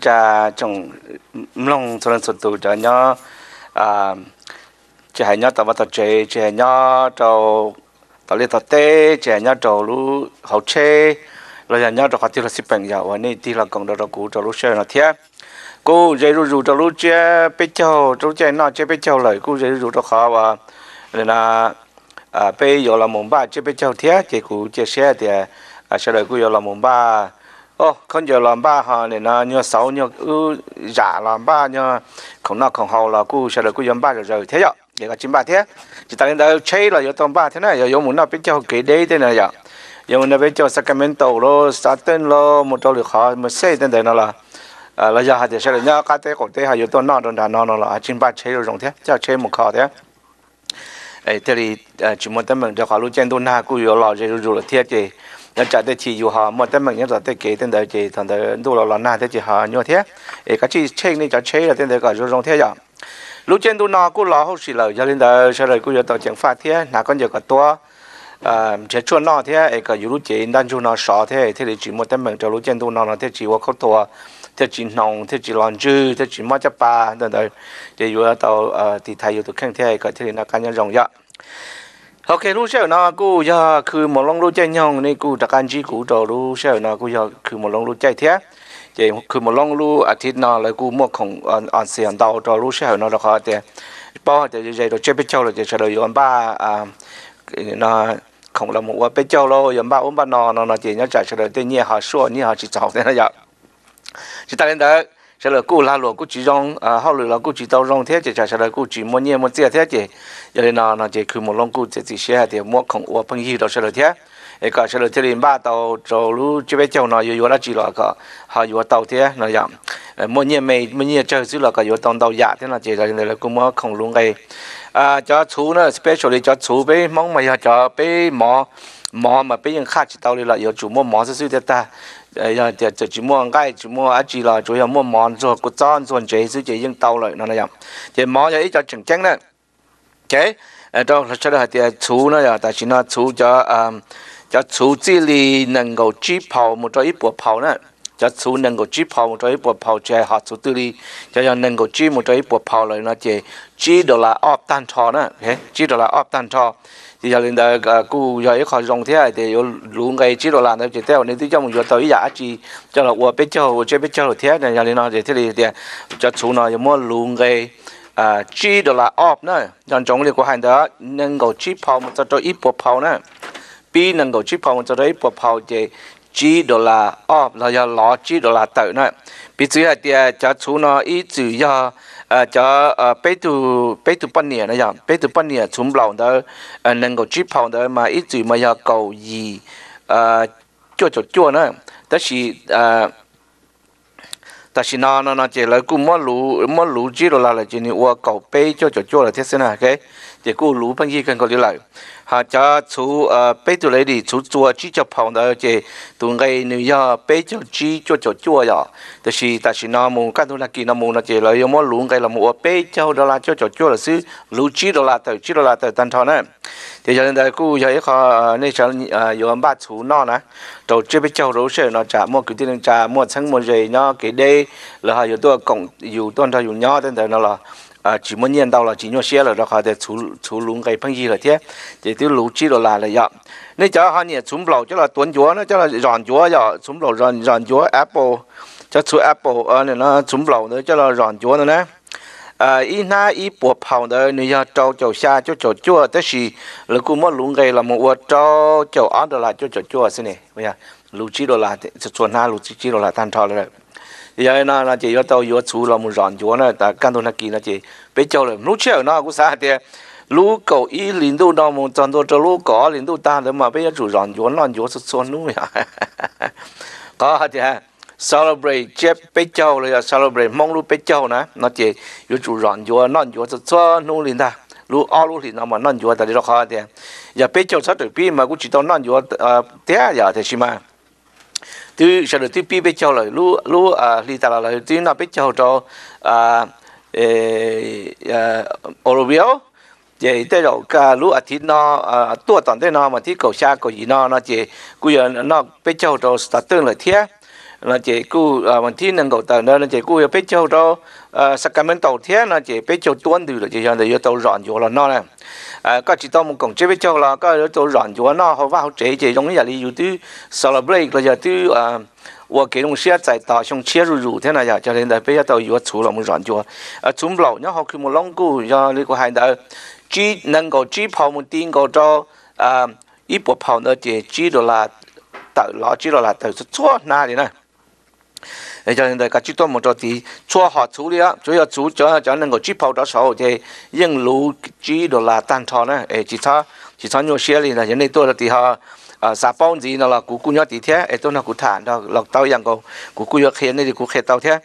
cha chồng long cho nên sụt tụ cho nhớ à chỉ hay nhớ tao bắt tao chơi chỉ hay nhớ trâu tao liên tao tê chỉ hay nhớ trâu lú học chơi rồi nhớ tao khó tiêu là xếp bằng giàu anh ấy tiêu là còn đâu cũ trâu lú chơi nó thiệt cô dây rú rú trâu lú chơi bé châu tao chơi nó chơi bé châu lời cô dây rú trâu khó và nên là à bây giờ là mùng ba chỉ bây giờ thì chỉ cụ chỉ xe thì à, à sau đó cụ giờ là mùng ba ô không giờ làm ba họ này nó nhớ sáu nhớ ư giả dạ làm ba nhớ không nọ không hậu là cụ sau đó cụ giờ ba giờ rồi thế rồi để cả chín ba thế chỉ tại đây chơi là giờ tầm ba thế này giờ giờ muốn nó bây giờ kỹ đấy thế này rồi giờ muốn nó bây giờ Sacramento lo Staten lo một đôi được họ một xe thế này nó là à là giờ hạt thì sau là nhớ cái thế cổ thế hạt giờ tầm nọ đồng đàn nọ nó là à, chín ba chơi rồi thế giờ chơi một khó thế 哎，这里呃，就莫得门这华路见到那古有老人入了天界，那站在起有哈，莫得门人在在给等到这，等到入了老那在这哈鸟天，哎，个去吹呢就吹了，等到个就上天呀。lúc trên tôi nó cũng lo hậu xì lở cho nên đó sau này cũng giờ tàu chẳng phát thế là con giờ có to sẽ chua nó thế ấy có dù lúc chế đang chua nó sọ thế thế thì chỉ một tấm bằng cho lúc trên tôi nó nó thế chỉ có khóc to thế chỉ nông thế chỉ lon chư thế chỉ mất chấp ba rồi rồi để vừa tàu ờ thì thầy vừa tụ khen theo cái thế là cá nhân rộng dạ ok lúc sau nó cô giờ cứ một lòng lúc chơi nhông này, cô đặc anh chỉ cũ trò lúc sau nó cô giờ cứ một lòng lúc chơi thế để, cứ một lòng lúc à thịt nó là cô mua không ăn xiên tàu trò lúc sau nó là khó thế bao để giờ rồi chơi biết chơi rồi để sau rồi yên ba à nó không là một cái chơi lo, yên ba uống ba nò nó nó chỉ nhớ trả sau rồi thì nhẹ họ xua nhẹ họ chỉ chọc thế nó vậy 就大家，像老古拉罗古集中，啊，好罗老古集涛中，天气在像老古治么年么些天气，原来那那节去么龙古在这些海的么空我朋友到像老天，哎，个像老这里巴到走路，这边叫那有有那几罗个，好有到天那样，么年没么年招些罗个有到到亚天那节，大家来个么空龙盖，啊，照粗呢，special 里照厨被猛买呀，照被毛毛嘛，被人卡起到里了，有煮么毛是些在打。giờ chỉ chỉ cái 哎呀，这这只么该只么啊，只了主要么忙做古装做这些这用到了那那样，这忙要一叫整整呢，这呃到了出来这粗那呀，但是那粗叫嗯叫粗这里能够只跑么着一波跑呢。cho chú nâng cổ chí phò một trái bộ phò chè họ chú tư đi cho cho nâng cổ chí một trái bộ phò lại nó chè chí đó là ọp tan thọ nè chí đó là ọp tan thọ thì giờ lên đây à, cụ giờ ấy khỏi dòng thế này thì lũ ngay chỉ đồ làm đấy chỉ theo nên tôi trong giờ tới giả chỉ cho là qua biết cho chơi biết châu thế này giờ lên nói thì thế thì cho chú nó mua lũ ngay à chỉ đồ là off nữa trong trong này có hàng đó nên gọi chỉ phao một cho ít bộ phao nữa pi nên gọi chỉ phao một cho ít bộ phao thì chỉ đồ là off là giờ lọ chỉ đồ là tự nữa bây giờ thì cho chú nói à, ít à, chữ giờ 呃，这呃，北都北都半年了呀，北都半年从老的呃能够去跑的嘛，一直嘛要高一呃做做做呢，但是呃。但是那那那这来古莫路莫路记了啦了，今年我搞背就就做了，这是哪个？Okay? để cô lũ bên gì cần có điều lại hà cha chú à bây giờ lấy đi chú chùa chỉ cho phòng đó chứ tụi ngay nếu giờ bây giờ chỉ cho cho chùa giờ thì khi ta chỉ nó muốn cái đó là kia nó muốn là chỉ lấy mà lũ ngay là mua bây giờ đó là cho cho chùa là xứ lũ chỉ đó là tới chỉ đó là tới tan thọ này thì cho nên là cô giờ có nên cho có ba chú nó nè đầu chưa biết cháu rối sợ nó trả mua cái tiền trả mua xăng mua gì nó cái đây là họ có tôi cộng dù tôi cho dù nhỏ tên thế nó là 啊，寂寞念到了，寂寞写了，然后再出出龙给碰见了天，这都路起了来了呀。你叫哈呢？从不了叫了端脚，那叫了软脚呀，从不了软软脚 à, apple，叫出 apple 啊，那那从不了呢叫了软脚的呢。à ờ, ý à, na ý bộ phào đó nếu giờ trâu chầu xa cho chầu chua tới gì là cũng mất luôn gây là một ô trâu chầu ăn đó là cho chầu chua xin này bây giờ lũ chỉ đó là chuồn na lũ chỉ đó là tan trò rồi giờ na na chỉ có tàu vừa chú là muốn rọn chúa na ta căn đồ na kia nó chỉ bây giờ là lúc chiều nó cũng sao thế lúc cậu ý lính đô nó muốn chọn đồ cho lúc có lính đô ta để mà bây giờ chủ rọn chúa rọn chúa xuất xuân luôn vậy có thế celebrate chép bây giờ là celebrate mong lúc bây giờ na na chỉ vừa chủ rọn chúa rọn chúa xuất xuân luôn lính ta lu ao lu thì nó mà non chúa ta đi đâu khó thế giờ bây giờ sao được biết mà cũng chỉ tao non à ờ, thế giờ thế xí mà tu sẽ được tu pi bây giờ là lu lu à li ta là tu nào bây giờ cho à Orobio chị tới rồi cả lũ ở thì nó tua toàn thế nó mà thì cầu xa cầu gì nó nó chỉ cứ giờ nó bây giờ cho start tương lại thiết là chỉ à mình thi nâng cầu tờ nó chỉ cụ biết châu đó à, Sacramento thiết là chỉ biết châu tuân từ là chỉ cho người tàu rọn chỗ là nó này à có chỉ tao một cổng chế biết châu là có tàu rọn chỗ nó họ vào chế chỉ giống như là đi YouTube celebrate là giờ tư 我给侬些在大上切入入天那呀，叫人在别到有出了么软脚，啊，准不老，然后去么啷个呀？那个还得只能够只跑么点个招啊，一不跑呢就只到啦，到老只到啦，到是做哪里呢？À, 也就现在个最多么着地做好处理啊，主要主主要就能够去跑到时候就用路去到啦，单套呢，诶，其他其他用些哩呢，人类多了地下。à sa bông gì nó là cú cú nhớ tí thế, ấy tôi nó cú thản đó, lọc tao yang cô cú cú nhớ khen này cú khen tao thế,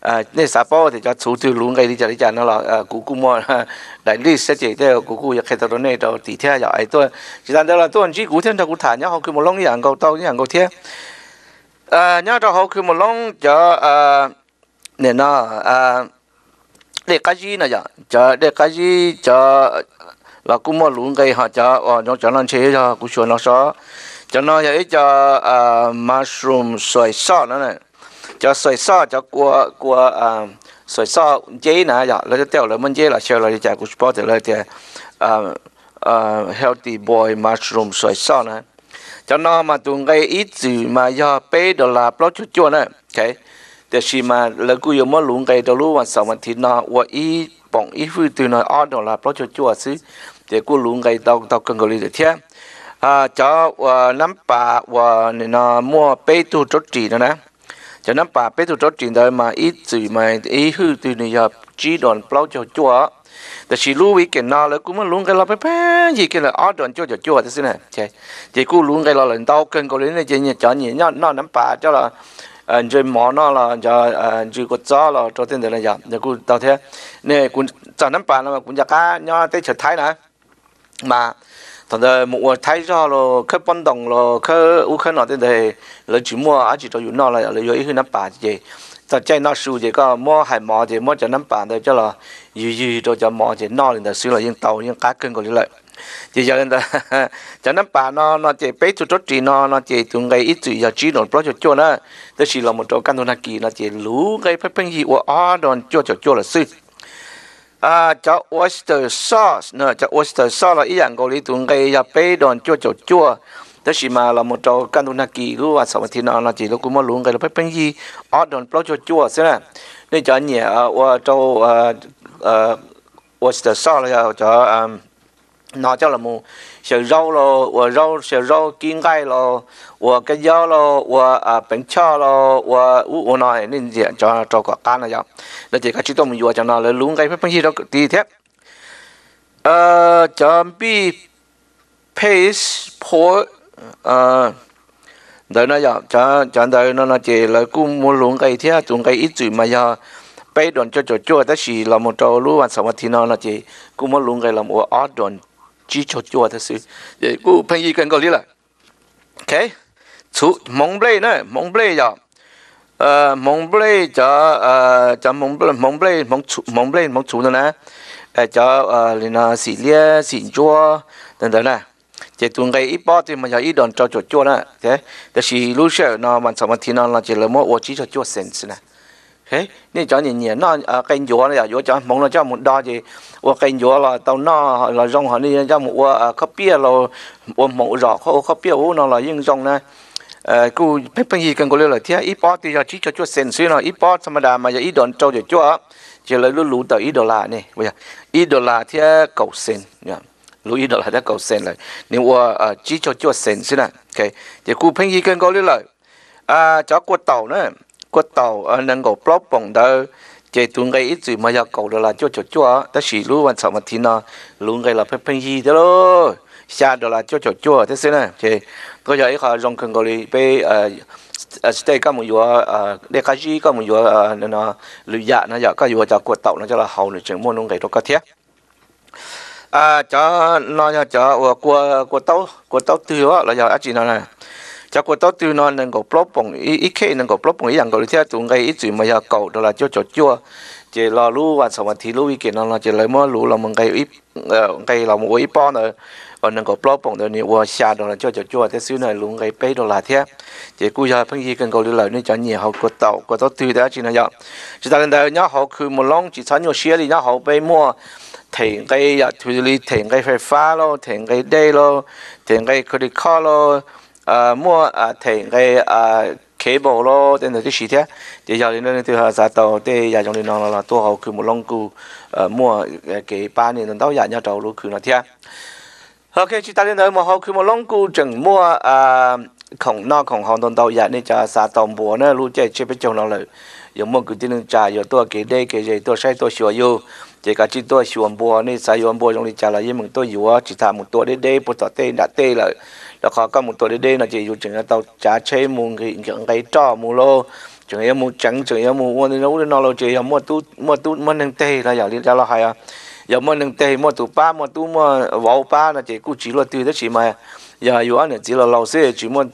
à nên sa bông thì cho chú từ luôn cái đi chả đi chả nó là cú cú mua đại lý sẽ chỉ thế cú cú nhớ khen tao này đó tí thế, giờ ấy tôi chỉ là đó là tôi chỉ cú thế nó cú thản nhá, họ cứ một lông yang cô tao yang cô thế à nhớ cho họ khi mà long cho à nè nó à để cái gì nè giờ dạ? cho để cái gì cho là cũng mua luôn cái họ cho ở nó cho nó chế cho cũng cho nó xó cho nó vậy cho à mushroom sỏi xó nữa này cho sỏi xó cho của của à sỏi xó chế nè giờ dạ. lấy cho tiêu lấy mình chế là chơi là đi chạy cũng sport thì lấy thì à, à healthy boy mushroom sỏi xó này cho nó mà tụng ngay ít gì mà do bê đồ là bó chút chua nè cái để xì mà lỡ cú yếu mất lũng cái đồ lũ mà sau mà thì nó và ít bọn ít vui tụi nó ở đồ là bó chút chua xí để cú lũng cái tao tao cần gọi là thế à cho nắm bà và nó mua bê tu chốt chỉ nữa nè cho nắm bà bê tu chốt chỉ rồi mà ít gì mà ít hư tụi nó giờ chỉ đòn bó chút chua แต่ชีรู้วิกันนอแล้วกูมันลุงกันเราไปแป๊บยี่กันเลยอ๋อโดนจ้วจ่อจ้วที่สินะใช่จีกูลุงกันเราเลยเต้าเกินกูเลยเนี่ยจีเนี่ยจอเนี่ยนอนนอนน้ำปลาเจ้าละเออจีหมอนอนละจะเออจีกูจ้อละจ้อเต็มเลยอย่างเดี๋ยวกูเต้าเท่เนี่ยกูจอน้ำปลาแล้วกูจะก้าย่อเตะเฉิดท้ายนะมาตอนเดมัวไทยจ้อละเคยปนดงละเคยอุเคยนอนเต็มเลยแล้วจีมัวอาจีจะอยู่นอนละเลยอยู่อีกน้ำปลาจี ta chạy nó sưu thì có mua hải mò thì mua cho nắm bàn thôi cho là dư dư cho cho mò thì nó lên ta sưu là những tàu những cá cưng của lại thì cho nên ta cho nắm bàn nó nó chỉ bế chút chút trì nó nó chỉ tụ ngay ít tụ giờ chỉ nó bao cho cho nó tức chỉ là một chỗ căn thôn kỳ nó chỉ lú cái phải phân gì của ó đòn cho cho cho là sư à cho oyster sauce nữa cho oyster sauce là ý dạng của lý tụ ngay giờ bế đòn cho cho cho đó chỉ mà là một trò căn tu na kỳ lúc mà sống thì nó là chỉ lúc mà luôn cái là phải bên gì ở đồn bao cho chua thế nè nên cho nhẹ ở chỗ ở the sau ờ, là ờ, cho nó cho là một sầu rau lo và rau sầu rau kim gai lo và cái dao lo và bánh cho lo và u u nói nên gì cho cho có can này vậy là chỉ cái chỉ tôi mình vừa cho nó là luôn cái phải bên gì đó tí thế ờ chuẩn bị paste port à ờ, đời nó giờ cha cha đời nó là chỉ là cũng muốn luôn cái thế chúng cái ít chuyện mà giờ bây đoàn cho cho cho ta chỉ là một trâu lúa và sáu thì nó là chỉ cũng muốn luôn cái là một ớt đoàn chỉ cho cho ta sự vậy cũng phải gì cần có lý là ok chú mong bê nữa mong bê giờ ờ mong bê cho ờ cho mong bê mong bê mong chú mong bê mong chú nữa nè cho ờ là ờ, xì lia xì chua 等等呢。chỉ tuần ngày ít bao thì mình giờ ít đòn cho chuột chuột nữa thế thế thì lúc sau nó mình xong thì nó là chỉ là mỗi ô chỉ cho chuột sen nè à. thế nên cho nhìn nhìn nó à, cái kênh chúa này chúa à, cho mong nó cho một đo gì, ô cái chúa là tàu nó là rong họ nên cho một ô copy là ô mẫu rõ có copy ô nó là yên rong này cô biết bao nhiêu cần cô là thế ít thì giờ chỉ cho chúa sen xí nó ít bao xong mà giờ ít đòn cho chuột chuột chỉ là lúc lũ tờ ít đô la này bây giờ ít đô la thế cầu sen nhá lưu ý đó là đã cầu xin lại nếu qua chỉ cho cho xin xin là ok thì cụ phanh gì cần có lý lại à cho qua tàu nữa qua tàu nâng cầu block bằng đó chỉ tuần gây ít gì mà giờ cầu được là cho cho cho đó chỉ lưu quan sáu mà thì nó luôn cái là phanh phanh gì đó rồi xa đó là cho cho cho thế xin là thì tôi giờ ấy họ dùng cần có lý về stay các một vừa để cái gì các một vừa nó lưu dạ nó giờ các vừa cho quật tàu nó cho là hầu nữa chuyện mua nông cái đó có thiết à cho nó cho cho của của tàu của tàu từ đó là giờ chỉ nó này cho của tàu từ nó nên cổ blog bằng ý ý khi nên có blog bằng ý rằng có thể tụi ngay ý chuyện mà giờ cầu đó là cho cho chua chỉ lo lú và sau mà thì lú ý kiến nó là chỉ lấy mơ lú là mình cái ý cái ờ, là một ý bon rồi còn nên cổ blog bằng đó này qua xa đó là cho cho chua thế xíu này luôn cái bê đó là thế chỉ cú giờ phân gì cần cầu lưu lời nên cho nhiều học của tàu của tàu từ đó chỉ là giờ chỉ ta lên đây nhá học cứ một long chỉ sáng nhiều xe thì nhá học bê mua thiện cái giờ dạ, xử lý thiện cái phê phá lô thiện cái đây lô thiện cái credit card lô mua à, thiện cái à, kế bộ lô tên thì giờ đến nơi từ hà giả tàu thì giờ trong đi nó là tua hậu cứ một lông cụ ờ, mua cái ờ, ba nền tàu giả nhau tàu lô cứ nó thế ok chúng ta đến nơi mà hậu cứ một lông cụ chẳng mua à không nó không hòn tàu tàu dạ, giả cho giả tàu bùa nữa lũ chơi chơi bên trong nó là dùng một cái tin trả dùng tua cái đây cái gì tua sai tua sửa yêu chỉ cả chỉ tôi xuồng bùa nên sai xuồng bùa trong đi trả lại với mình tôi dùa chỉ thả một tôi đến đây một tôi tê đã tê là đó khó có một tôi đến đây là chỉ dùng chừng là tàu trả chế mùng thì những cái trò mù lô chừng em mùng trắng chừng em mù quân nấu nó là chỉ em mua tu mua tu mua nâng tê là giờ đi trả lại hay à giờ mua nâng tê mua tu ba mua tu mua vỗ ba là chỉ cứ chỉ là tùy đó chỉ mà giờ dù anh chỉ là lâu xe chỉ mua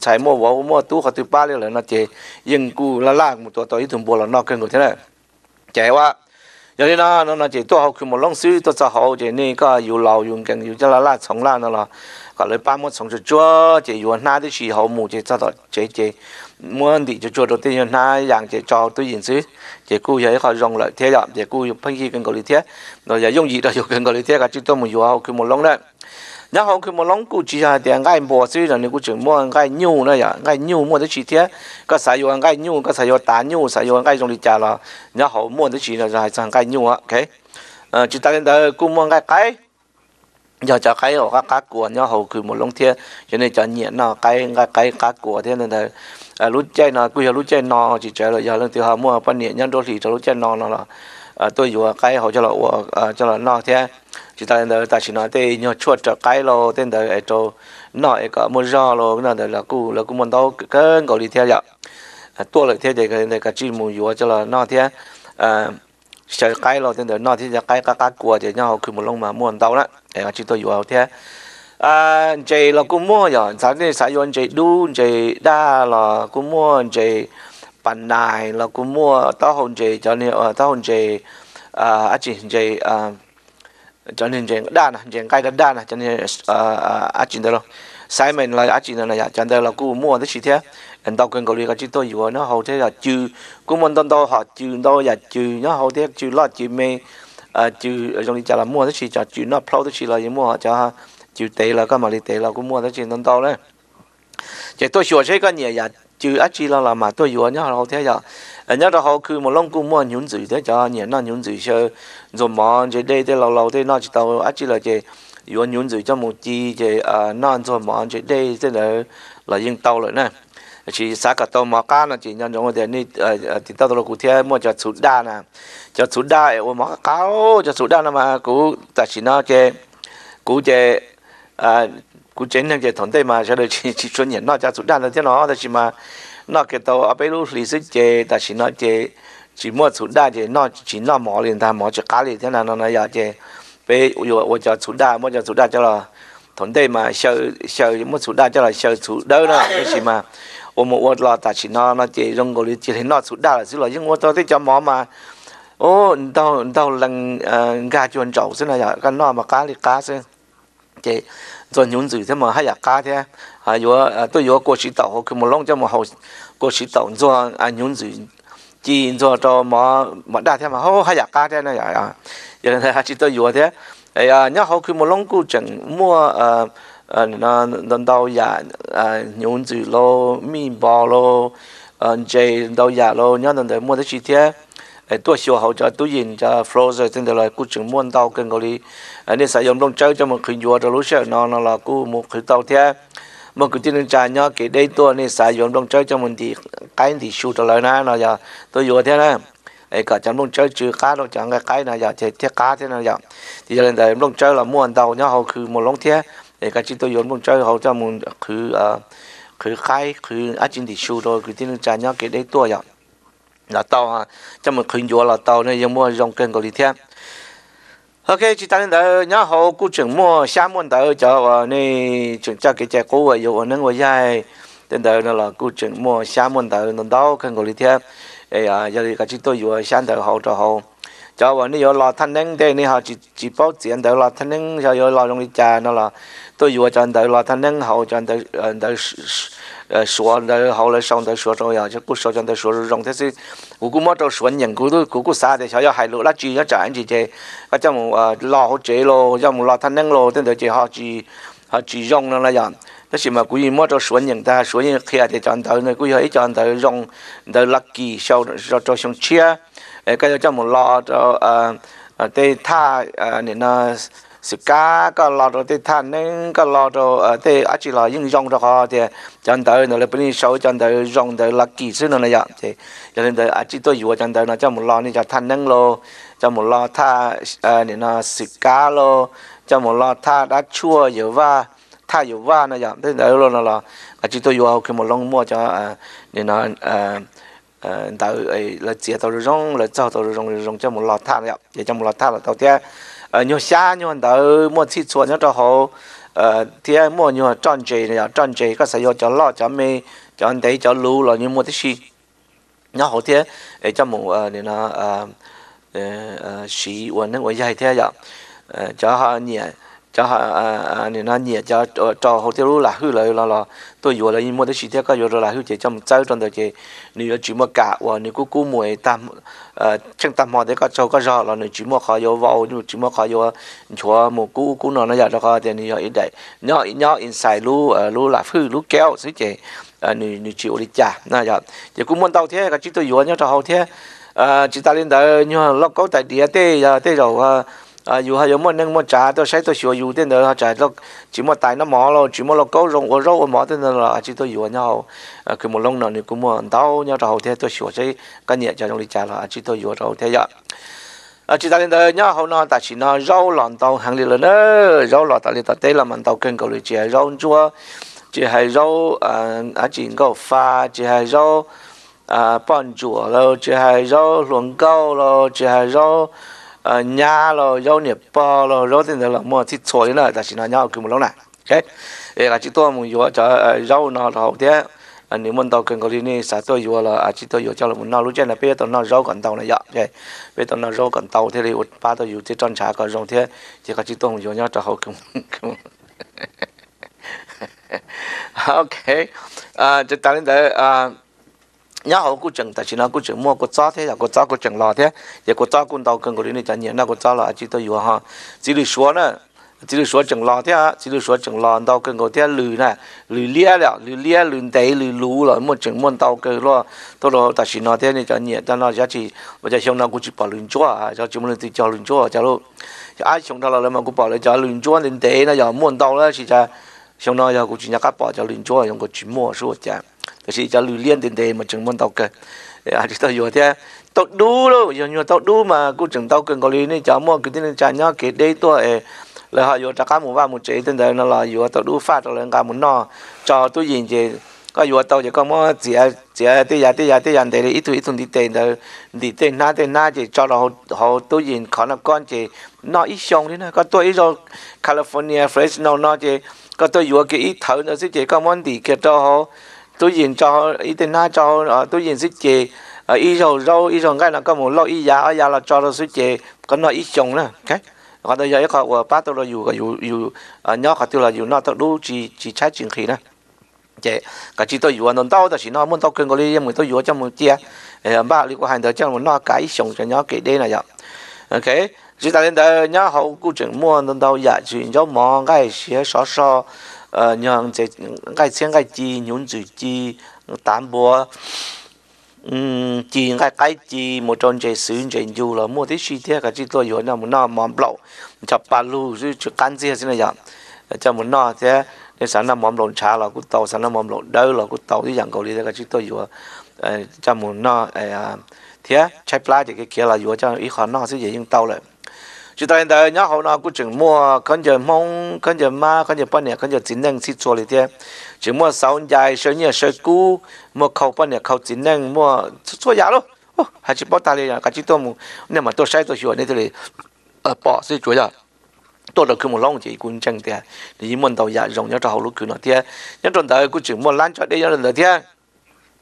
chạy mua vỗ mua tu họ tu ba là nó chỉ nhưng cứ là lang một tôi tôi thường bùa là nó cần người thế này chạy quá giờ đi nó nó nó chỉ học khi một long sư tôi sẽ học chỉ có yêu lâu dùng cần yêu cho là là sống là là có lấy ba mươi sống cho chúa chỉ yêu na thì học mù chỉ cho tôi chỉ chỉ muốn đi cho chúa đầu tiên yêu na dạng chỉ cho tôi nhìn sư chỉ cú giờ họ dùng lại thế đó chỉ dùng phân khi cần cầu lý thế rồi giờ dùng gì đó dùng cần cầu lý thế cả chúng tôi muốn yêu học khi một long đấy 然后佢冇啷古只下啲嗌磨水人哋古全部嗌牛呢呀，嗌牛冇得吃啲，個使用嗌牛，個使用打牛，使用嗌用嚟食啦，然後冇得吃啦就係就嗌牛啊，OK，誒，就等等古冇嗌雞。giờ cho cái ở các cá của nhau hầu cứ một lông thiên cho nên cho nhiệt nó cái cái cái cá của thế nên là à, lúc chơi nó cứ giờ lúc chơi nó chỉ chơi rồi giờ lên từ họ mua phân nhiệt nhân đôi thị cho lúc chơi nó nó là à, tôi vừa cái họ cho là à, cho là nó thế chỉ ta đến ta chỉ nói tới nhau chuột trở cái lo tên đời ấy cho nói có một giò lo nó đời là cụ là cụ muốn đâu cơn gọi đi theo dạo à, tua lại theo để cái cái chỉ mù yếu cho là nó theo à sẽ cái lo tên đời nó thì sẽ cái cái cái của thì nhau cứ một lông mà muốn đâu đó để chỉ tôi yếu theo à chị là cũng mua rồi sáng nay sáng yon chị đu chị đa là cũng mua chị bàn này là cũng mua tao hôn chị cho nên ờ, tao hôn chị à, à chị chị à cho nên chuyện đa nè chuyện cái cái đa nè cho nên à, à, à chuyện đó sai mình là à chuyện này dạ, cho nên là cú mua tới gì thế anh tao cần cầu cái chuyện tôi vừa nó hầu thế là chữ cú muốn tao tao họ chữ đó là dạ, chữ nó hầu thế chữ lo chữ mê à, chữ trong đi chợ là mua tới gì cho chữ nó flow tới gì là gì mua cho chữ tệ là cái mà đi tệ là cú mua tới chỉ tao tao đấy chỉ tôi sửa cái cái gì là chữ à chỉ là mà tôi vừa nó hầu thế là dạ nhớ ra họ cứ một lông cũng mua nhún dữ thế cho nhỉ nó nhún dữ cho rồi mà chế đây thế lâu lâu thế nó chỉ tàu ác chỉ là chế vừa nhún dữ cho một chi chế à nó rồi mà chế đây thế là là yên tàu rồi nè chỉ xã cả tàu mà cá nó chỉ nhận giống cái này à thì tàu tàu cụ thể mua cho sụt đa nè cho sụt đa ấy mà cáo cho sụt đa nó mà cụ ta chỉ nó chế cụ chế à cụ chế nên chế thằng tây mà cho được chỉ chỉ chuẩn nhận nó cho sụt đa là thế nó thì chỉ mà nó cái tàu ở bên lúc lý chế ta chỉ nói chế chỉ mua chủ đa chế nó chỉ nó mỏ liền ta mỏ cho cá liền thế nào nó nói giờ chế về vừa vừa cho chủ đa mua cho chủ đa cho là thốn đây mà sờ sờ mua chủ đa cho là sờ chủ đỡ nó cái gì mà ôm một ôm lo ta chỉ nó nó chế rong gò chế thấy nó chủ đa là xíu là thấy cho mỏ mà ô tao tao lần ờ, gà chuồn trầu thế này cái nó mà cá thì cá thế chế rồi nhún gì thế mà hay là thế 啊有啊都有过去岛，可么弄这么好过去岛做啊牛子，只做做么么大天嘛好还呀家天呢呀呀，原来还是都有的，哎呀，你好可么弄古整么呃。呃，那那到呀，呃，牛子喽，面包喽，呃，这到呀喽，你那那么的几天，哎，多少好家都认家 frozen 真的来，古种么到跟嗰里，哎，你使用弄走，就么佢要到路上，那那啦，古么佢到天。mà cứ tin trả nhau cái đây tôi này xài dụng trong chơi cho mình thì cái thì sưu trở lại na nó giờ tôi vừa thế này ấy cả chẳng đông chơi trừ cá đâu chẳng cái cái này giờ thì thiết cá thế nào giờ thì giờ lên đây chơi là mua ăn tàu nhau hầu cứ một lông thế ấy cả chỉ tôi dùng đông chơi họ cho mình cứ cứ ờ, khai cứ ăn chính thì sưu rồi cứ tin trả nhau cái đây tôi giờ là tàu ha cho mình khuyên vừa là tàu này giờ mua dòng kênh của đi thêm OK，亲爱的大家，你好，顾春沫厦门大学，你春给在过我有后，能我在，等爱的了，过春沫厦门大学到看过了天，哎呀，有几多鱼啊，上头好就好，再话你要捞他螺的，你几几包田头捞田螺，像有容易利虾了都有在上到捞他螺，好到上头呃在。呃，说在后来上在说中央，就古上在说学融，但是吾姑么着说人，姑都姑姑啥的，小小还落那主要赚钱的，啊，叫么啊，老钱咯，要么捞钱能咯，等于就好去，好去融了那样。那是么古伊么着学人，但学人开的赚头，那古伊也赚头融，到垃圾小小头上车，哎，该这么拉着呃，呃，对呃，你那。สิกาก็รอดที่ท่านนึงก็รอดเออที่อาชีพยิ่งยองรอที่จันเตอร์นั่นเลยเป็นเสาจันเตอร์ยองเตอร์ลักกี้ซึ่งนั่นเลยอ่ะที่จันเตอร์อาชีพตัวอยู่จันเตอร์นั่นจะมุลอนี่จะท่านนึงโลจะมุลอท่าเออเนี่ยนะสิกาโลจะมุลอท่าดัชชั่วอยู่ว่าท่าอยู่ว่านะอย่างที่เตอร์นั่นล่ะอาชีพตัวอยู่เอาคือมุลงมั่วจะเนี่ยนะเออ đào ấy là chia tàu rong là cho tàu rong rong trong một lọt than vậy trong một lọt than là tàu tia 呃，你下你到莫去做，你就好。呃，天莫你赚钱呀，赚钱，个时候就老就没，就得就路了，你莫得去。你好天，哎，就莫呃，你那呃呃呃，习我那我也天呀，呃，就好年。cho à, à nên nó nhẹ cho cho hồ tiêu là hư lại là là tôi vừa là mua được chỉ tiêu có vừa là hư chỉ trong cháu trong đời chỉ nếu chỉ mua cả và nếu cứ cứ mua tam à, chẳng tam họ để có cho có rõ là nếu chỉ mua khó vô vào nếu chỉ mua khó vô à, chúa một cú cú nó nó giờ cho có thì nếu ít đấy nhỏ nhỏ inside lu lu là hư lu kéo xí chỉ nếu nếu chịu đi trả nó giờ chỉ cũng muốn tao thế cái chỉ tôi vừa nhớ cho hồ thế chỉ ta lên đời nhưng mà lóc có tại địa tê giờ tê rồi à dù hay giống nên mua trà tôi thấy tôi sửa dù thế nữa trà tôi chỉ mua tài nó mỏ lo chỉ mua lo rong ở rau ở mỏ thế nữa là chỉ tôi dùng nhau à cứ một lông nào thì cũng mua tao nhau trầu thế tôi sửa thấy cái nhẹ cho trong ly trà là chỉ tôi dùng trầu thế vậy dạ. à chỉ ta lên đây nhá hôm chỉ nói rau lòn tàu hàng liền lên đó rau lòn ta lên ta tây là mình tàu kênh cầu ly chè rau chua chỉ hay rau à chỉ có pha chỉ hay rau à bòn chùa rồi chỉ hay rau luồng câu rồi chỉ hay rau Ờ, nhà lo dâu nghiệp bò lo rau thì là mua thịt sôi nữa là chỉ là nhau cứ một lúc này ok là chỉ tôi muốn vừa cho rau ờ, nó hậu thế ờ, nếu muốn tàu cần có gì này sao tôi vừa là à, chỉ tôi vừa cho là muốn nó lúc trên là bây giờ nó rau còn tàu này vậy dạ. ok bây giờ nó rau tàu thế thì một ba tôi vừa thế tròn trả còn rau thế chỉ có chỉ tôi muốn vừa nhau cho hậu cùng ok à chúng ta đến tới nhớ hậu cũng chừng tại chỉ nó cũng chừng mua cũng cho thế là cũng cho cũng chừng lo thế rồi cũng cho cũng đầu cần của đi chẳng nhiều nó cũng cho là chỉ tôi vừa ha chỉ được số nữa chỉ được số chừng lo thế chỉ được số chừng lo đầu cần của thế lười nè lười lia rồi, lười lia lười tẩy lười lú rồi mua chừng mua đầu cần rồi, tôi lo tại chỉ nó thế này chẳng nhiều ta nó giá trị và giờ xong nó cũng chỉ bỏ lười chúa à cho chúng mình tự cho lười chúa cho luôn ai chúng ta là mà cũng bỏ lại cho lười chúa lười tẩy nó giờ mua đầu đó chỉ cho xong nó giờ cũng chỉ nhắc bỏ cho lười chúa rồi cũng chỉ mua số chả cái gì cho lưu liên tiền đề mà chừng môn tàu cơ à chúng ta vừa thế tàu đu luôn giờ như tàu đu mà cũng chừng tàu cần có lý nên cháu mua cái tiền trả nhau cái đây tôi là họ vừa trả cá một ba một chế tiền đề nó là vừa tàu đu phát rồi cả muốn nọ cho tôi nhìn về có vừa tàu chỉ có mua chỉ à, chỉ à, tới giờ tới giờ tới tiền để ít tuổi ít tuổi đi tiền rồi đi tiền na tiền na chỉ cho là họ họ tôi nhìn khó là con chỉ nó ít xong đấy nè có tôi ít rồi California fresh nó nó chỉ có tôi vừa cái ít thở nó sẽ chỉ có món gì kia cho họ tôi nhìn cho ý tên na cho ờ, tôi nhìn xích chè ý rồi rau ý rồi cái là có một lo ý giá giá là cho nó xích chè có nói ý chồng nữa cách còn tôi giờ có ở ba tôi là dù có dù dù ờ, nhỏ có tôi là dù nó tôi đủ chỉ chỉ trái chuyện khí nữa chế cả chỉ tôi vừa nón tao, ta chỉ nói muốn tao cần có lý mình tôi vừa trong một chia ờ, ba lý của hành đó trong một nó cái sống cho nhớ cái đây này vậy ok chúng ta đến đây nhớ hậu cụ trưởng mua nón tao giả chuyện cho mong cái xía xó xó ờ nhường chế cái xem cái chi nhún chữ chi tám búa um chỉ cái cái chi một trong chế sứ chế du là mua tí chi thế cái chi tôi yếu là muốn nó mòn lậu chập ba lu chứ chụp can gì thế này vậy ờ, cho muốn nó thế nên sáng năm mòn lộn trà là cút tàu sáng năm mòn lộn đâu là cút tàu thì dạng cầu đi thế cả chỉ tôi yếu ờ, cho muốn nó ờ, à, thế chạy plá thì cái kia là yếu cho ý khó nó sẽ dễ nhưng tàu lại chỉ tại đây nhá hậu nào cũng chừng mua con giờ mong con giờ ma con giờ bao nè, con giờ chín năng xịt chùa thế chỉ mua sáu dài sáu nhiều sáu cũ mua khâu bao nè, khâu chín năng mua chùa giá luôn hay chỉ bao ta lấy cả chỉ tôi mu nên mà tôi sai tôi hiểu nên tôi ở bỏ xí chùa giá tôi là cứ một lòng chỉ cũng chẳng thế thì muốn tàu giá rộng nhá hậu lúc cứ nó thế nhá trong đời cũng chỉ mua lan cho đây nhá là thế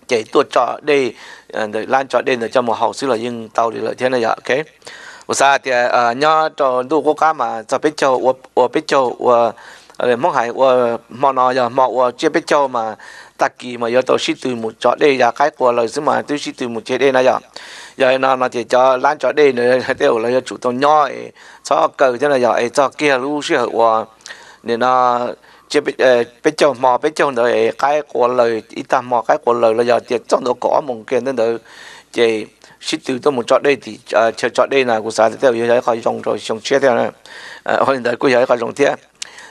chỉ tôi cho đây để lan cho đây là cho một hậu xứ là nhưng tàu thì là thế này vậy ok 我啥的，伢找路我干嘛？找别叫我，我别叫我，呃，莫海我莫那呀，莫我这别叫嘛，大吉嘛，要到西对木找的呀，开过了是嘛，对西对木接的那样，要那那就叫懒找的呢，对了要主动伢诶，找狗真的要诶，找狗路是我，你那。chỉ biết biết chồng mò biết chồng rồi cái của lời ít ta mò cái của lời là giờ tiệt trong đó có một cái nữa chế ship từ tôi một chọn đây thì à, chờ chọn đây là của xã thì tôi giới khỏi trong rồi trong chia theo này à, hôm nay tôi giới khỏi trong thế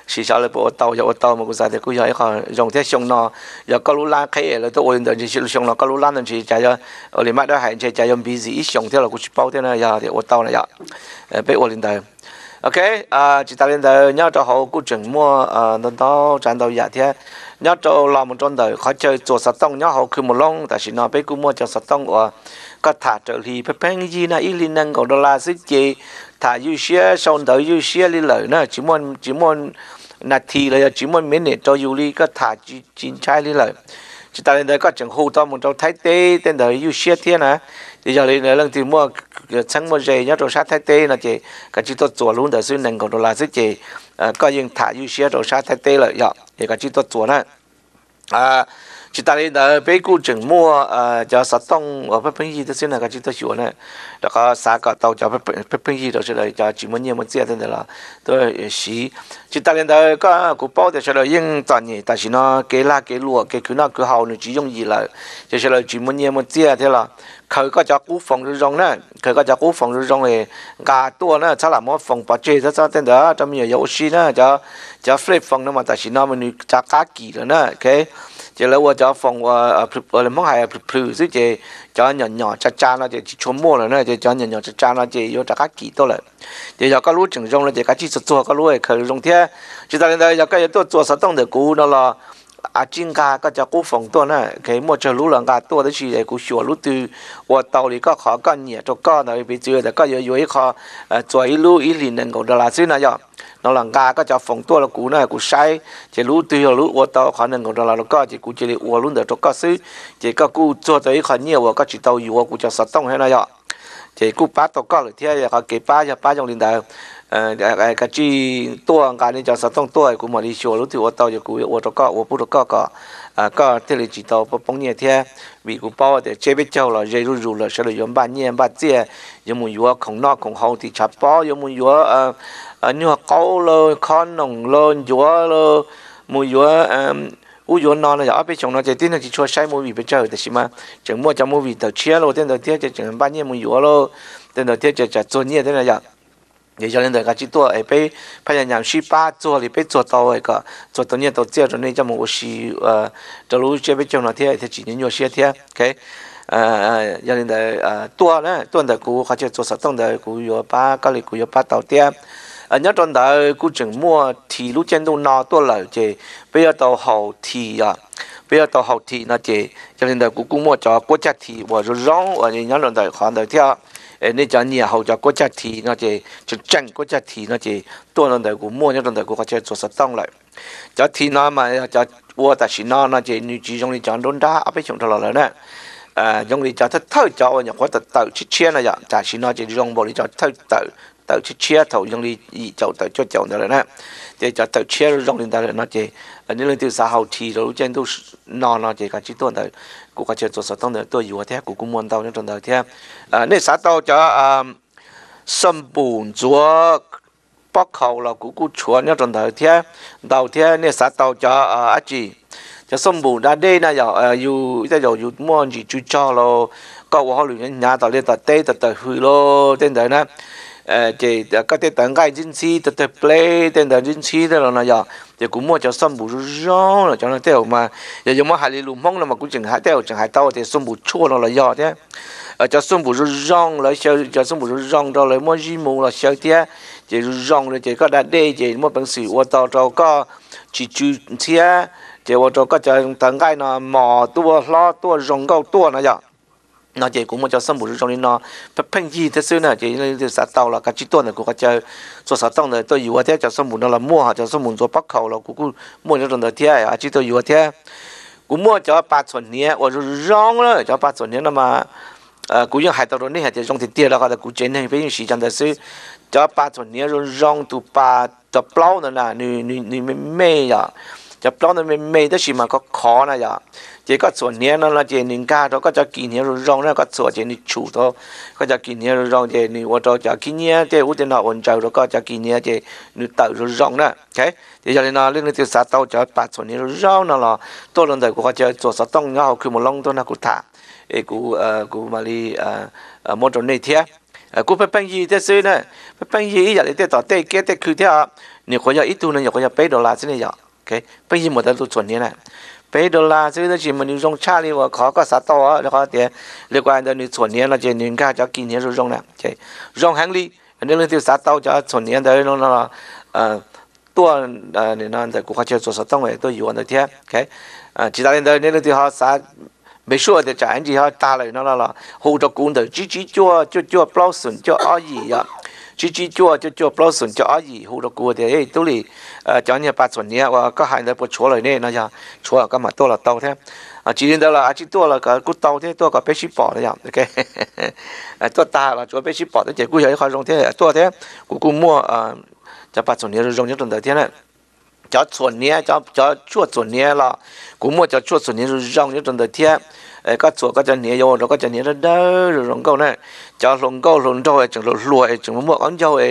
chỉ sao lại bộ tàu dầu tàu mà cũng sao thì cũng giới khỏi dòng thế sông nó giờ có lúa lá khế là tôi ổn định chỉ sông nó có lúa lá nên chỉ chạy cho ở liền mắt đó hẹn chạy chạy dòng bí dĩ sông thế là cũng bao thế này giờ thì ô tàu này giờ bé ổn định ok à chỉ ta lên đời nhớ cho họ cũng chuẩn mua à nên đó tràn đầu giả thế nhớ cho làm một tròn đời khó chơi chuột sạt tông nhớ họ cứ một long, tại vì nó bé cũng mua cho sạt tông của có thả trợ lý phải phải như gì na ít liên năng của đô la sức gì thả yêu xe sau đời yêu xe đi lợi nữa chỉ muốn chỉ muốn là thì là chỉ muốn miễn để cho yêu đi có thả chín chai đi lợi chỉ ta lên đời có chẳng hô to một trong thái tê tên đời yêu xe thế nè thì giờ lên lần thì mua sáng mua dây nhớ rồi sát thái tê là chị cả chị tôi chùa luôn để xuyên nền còn đồ là sức chị à, có những thả như xe rồi sát thái tê là giờ dạ, thì cả chị tôi chùa này à chị ta đi đợi bé cô chừng mua à cho sát tông ở bên bên gì đó xuyên là cả chị tôi chùa này đó có xá cả tàu cho bên bên bên gì đó xuyên là cho chị muốn nhiều muốn xe thế là tôi à, xí chị ta đi đợi có cụ bao để xuyên là yên toàn nhỉ tại vì nó cái la cái lụa cái cứ nó cứ hầu nó chỉ dùng gì là cho xuyên là chị muốn nhiều muốn xe thế là 佢嗰只股房之中呢，佢嗰只股房之中咧，加多呢，差唔多房八折，差差真的，咁樣有時呢，就就 flip 房呢嘛，但是呢，มันจะ加幾了呢，OK，就แล้วว่าจะ房ว่า我哋冇係 plus 即係就人人จะ賺啦，就全部了呢，就就人人จะ賺啦，就要จะ加幾多了，就有個路正中呢，就加幾十做個路嘅，佢中天，就但係有個要多做十棟嘅股呢啦。啊，金家个只古风多呢，佮莫只路人家多的是个小路多，我道理个好个热着个呢，比主要个有有一个呃左一路一零能够的啦，所以呢要，那人家个只风多了古呢古晒，只路多了路我到可能够的啦，个只古这里我路的着个水，这个古做着一个热我个只到有我古只实动起来要，这古把到个了天也个给把也把用领导。cái cái chi tua cái này cho sao tông tua của mình đi chùa lúc thì ô tàu cho cú ô tô cọ ô tô cọ cọ à cọ tàu bông nhẹ thế vì cú bao để chế biết châu là dây rú rú là sẽ được dùng ba nhẹ ba chia dùng một vua không nọ không hậu thì chặt bao dùng một vua à câu lơ con nồng lơ vua lơ một vua u yo nó là ở bên trong nó chỉ tin là chỉ cho sai mua vì bên chơi thì xí mà chẳng mua cho mua vì tàu chia rồi tên đầu tiên chỉ chẳng ba nhẹ mua yo rồi tên đầu tiên chỉ chỉ cho nhẹ thế là vậy 也教练在个去做，哎被拍人家去把做里被做到那个做到年到这种呢，叫么我是呃，走路这边讲那天，他几年有些天，OK，呃，教练在呃多呢，多的股或者做啥动的股有把搞里股有把到点，呃，你转到股整么提路监督拿多了，这不要到后提呀。bây giờ tàu học thị nó chỉ cho nên là cũng mua cho quốc gia thị và rồi rong và những nhóm đoàn thể khoản đầu theo 诶，你讲以后就国家提那些就整国家提那些多人在古摸那人在古或者做实当来，就提那嘛就我但是那那些女主用你讲论打阿被穷到了呢。誒，用你就偷偷咗，又覺得豆切切啦，又但是那就用冇你就偷豆 tàu chia chia tàu dùng đi chậu tàu cho chậu đó là nè thì cho tàu chia dùng lên đó là nó chỉ những lần từ xã hậu thì rồi trên tôi nò nò chỉ cả chỉ tuần tàu cũng các chuyện tôi sợ tông nữa tôi vừa theo cũng cũng muốn tàu những tuần theo, à nên xã à, tàu à, cho sâm bùn chúa bóc khẩu là cũng cũng chúa những tuần tàu theo, đầu theo nên xã tàu cho á chị cho sâm bùn đã đây là giờ dù giờ dù muốn gì chú cho lo có hoa luyện nhà tàu lên tàu tây tàu tàu hư lo trên đời nè 誒即係嗰啲等街真師，特特 play 等等真師得咯嗱呀，就估摸就心無咗啦，就那掉嘛，又有冇下你路蒙啦嘛，估淨係掉淨係到啲心無錯咯啦呀啫，誒就心無咗啦，少就心無咗到嚟摸衣冇啦少啲，就咗咧就嗰笪地就冇本事，我到到個住住車，就我到個就等街嗱磨多攞多用夠多那呀。那姐，我么叫桑木的，叫你那。喷排的时候呢。姐，那就杀到了，阿芝头呢，我可叫做啥？头呢。都有啊姐叫桑到了，阿摸哈叫桑木做不克了，姑姑摸了从到天啊，芝头有啊姐，我摸叫八寸年，我就扔了。叫八寸年了嘛，呃，我还海了你还就用的掉。了，我得估捡那，我用时间在收。叫八寸年就扔都八不到。了啦，你你你妹呀？叫到。了没没得什么，我考了呀。จก็ส่วนเนี้ยนั่นละเจนิงก้าเราก็จะกินเนี้ยรูรองแล้วก็ส่วนเจนิชูเขาก็จะกินเนี้ยรูรองเจนิวัตจะกินเนี้ยเจอุตินาอุนจาเราก็จะกินเนี้ยเจนิตัดรรองนะโอเคเดี๋ยวจะนาเรื่องนี้ที่สาธตว์จะตัดส่วนเนี้ยรองนั่นละตัวนั้นแต่กูก็จะตรวจสอบต้องเงาคือมลงตัวนักกุฏ้าเอกูเออกูมาลีเออเออมอดรนเทียเอกูไปเป็นยีเจซื้อนะไปเป็นยีอยากได้ต่อเตะเกะเตะคือเท่าเนี่ยขนอยากอิทูนั่นอยากคอยากเป๊ะดอลลาร์สินี่ยโอเคเปยีหมดแล้วส่วนนี้นะ美元、啦，士法郎、美元、日元、差利、哇，它个撒啊？它个点，你。所以，我们这年轻的吃家就吃这些日元了。日元、韩币，那那撒就你。当然，那那那那，那就那那，那那那那，那那那那，那那用那，那那那那，那那那那，就那那那，那那那那，那那那那，那那那那，那那那那，那那那那，那那那那，那那那那，那那那的，那那那那，那那那那，那那那那，就就叫就叫不老顺，叫阿姨好多过的，诶，都是呃，讲你八十年，我个孩子不错了呢，那样错了干嘛？多了刀天啊，今年到了，阿姐多了个个刀的，多个白细胞那样，OK，哎，多大了？做白细胞的，结果有一块肉的，多天，姑姑摸啊，这八十年是肉就等到天了。叫春年，叫叫叫春年了，估摸叫叫春年是让你等到天。ก็สวก็จะเหนียวเราก็จะเหนียวเด้อหลงก็เนี่ยจะหลงก็หลงโดยจังรวยจังมั่วอันเจ้าเอ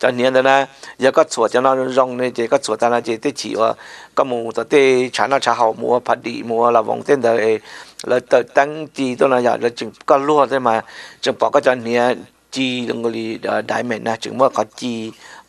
จะเหนียวนะยาก็สวจะนอนรองในเจก็สวตานาเจเตฉีว่าก็มูตเตฉันน่ะชาเห่ามัวผัดดีมัวละวงเต้นเดอเอแล้วตั้งจีตัวน่ะอย่าแล้วจึงก็รั่วได้มาจึงปอก็จะเหนียวจีลงกลีได้แม่นะจึงว่าก็จี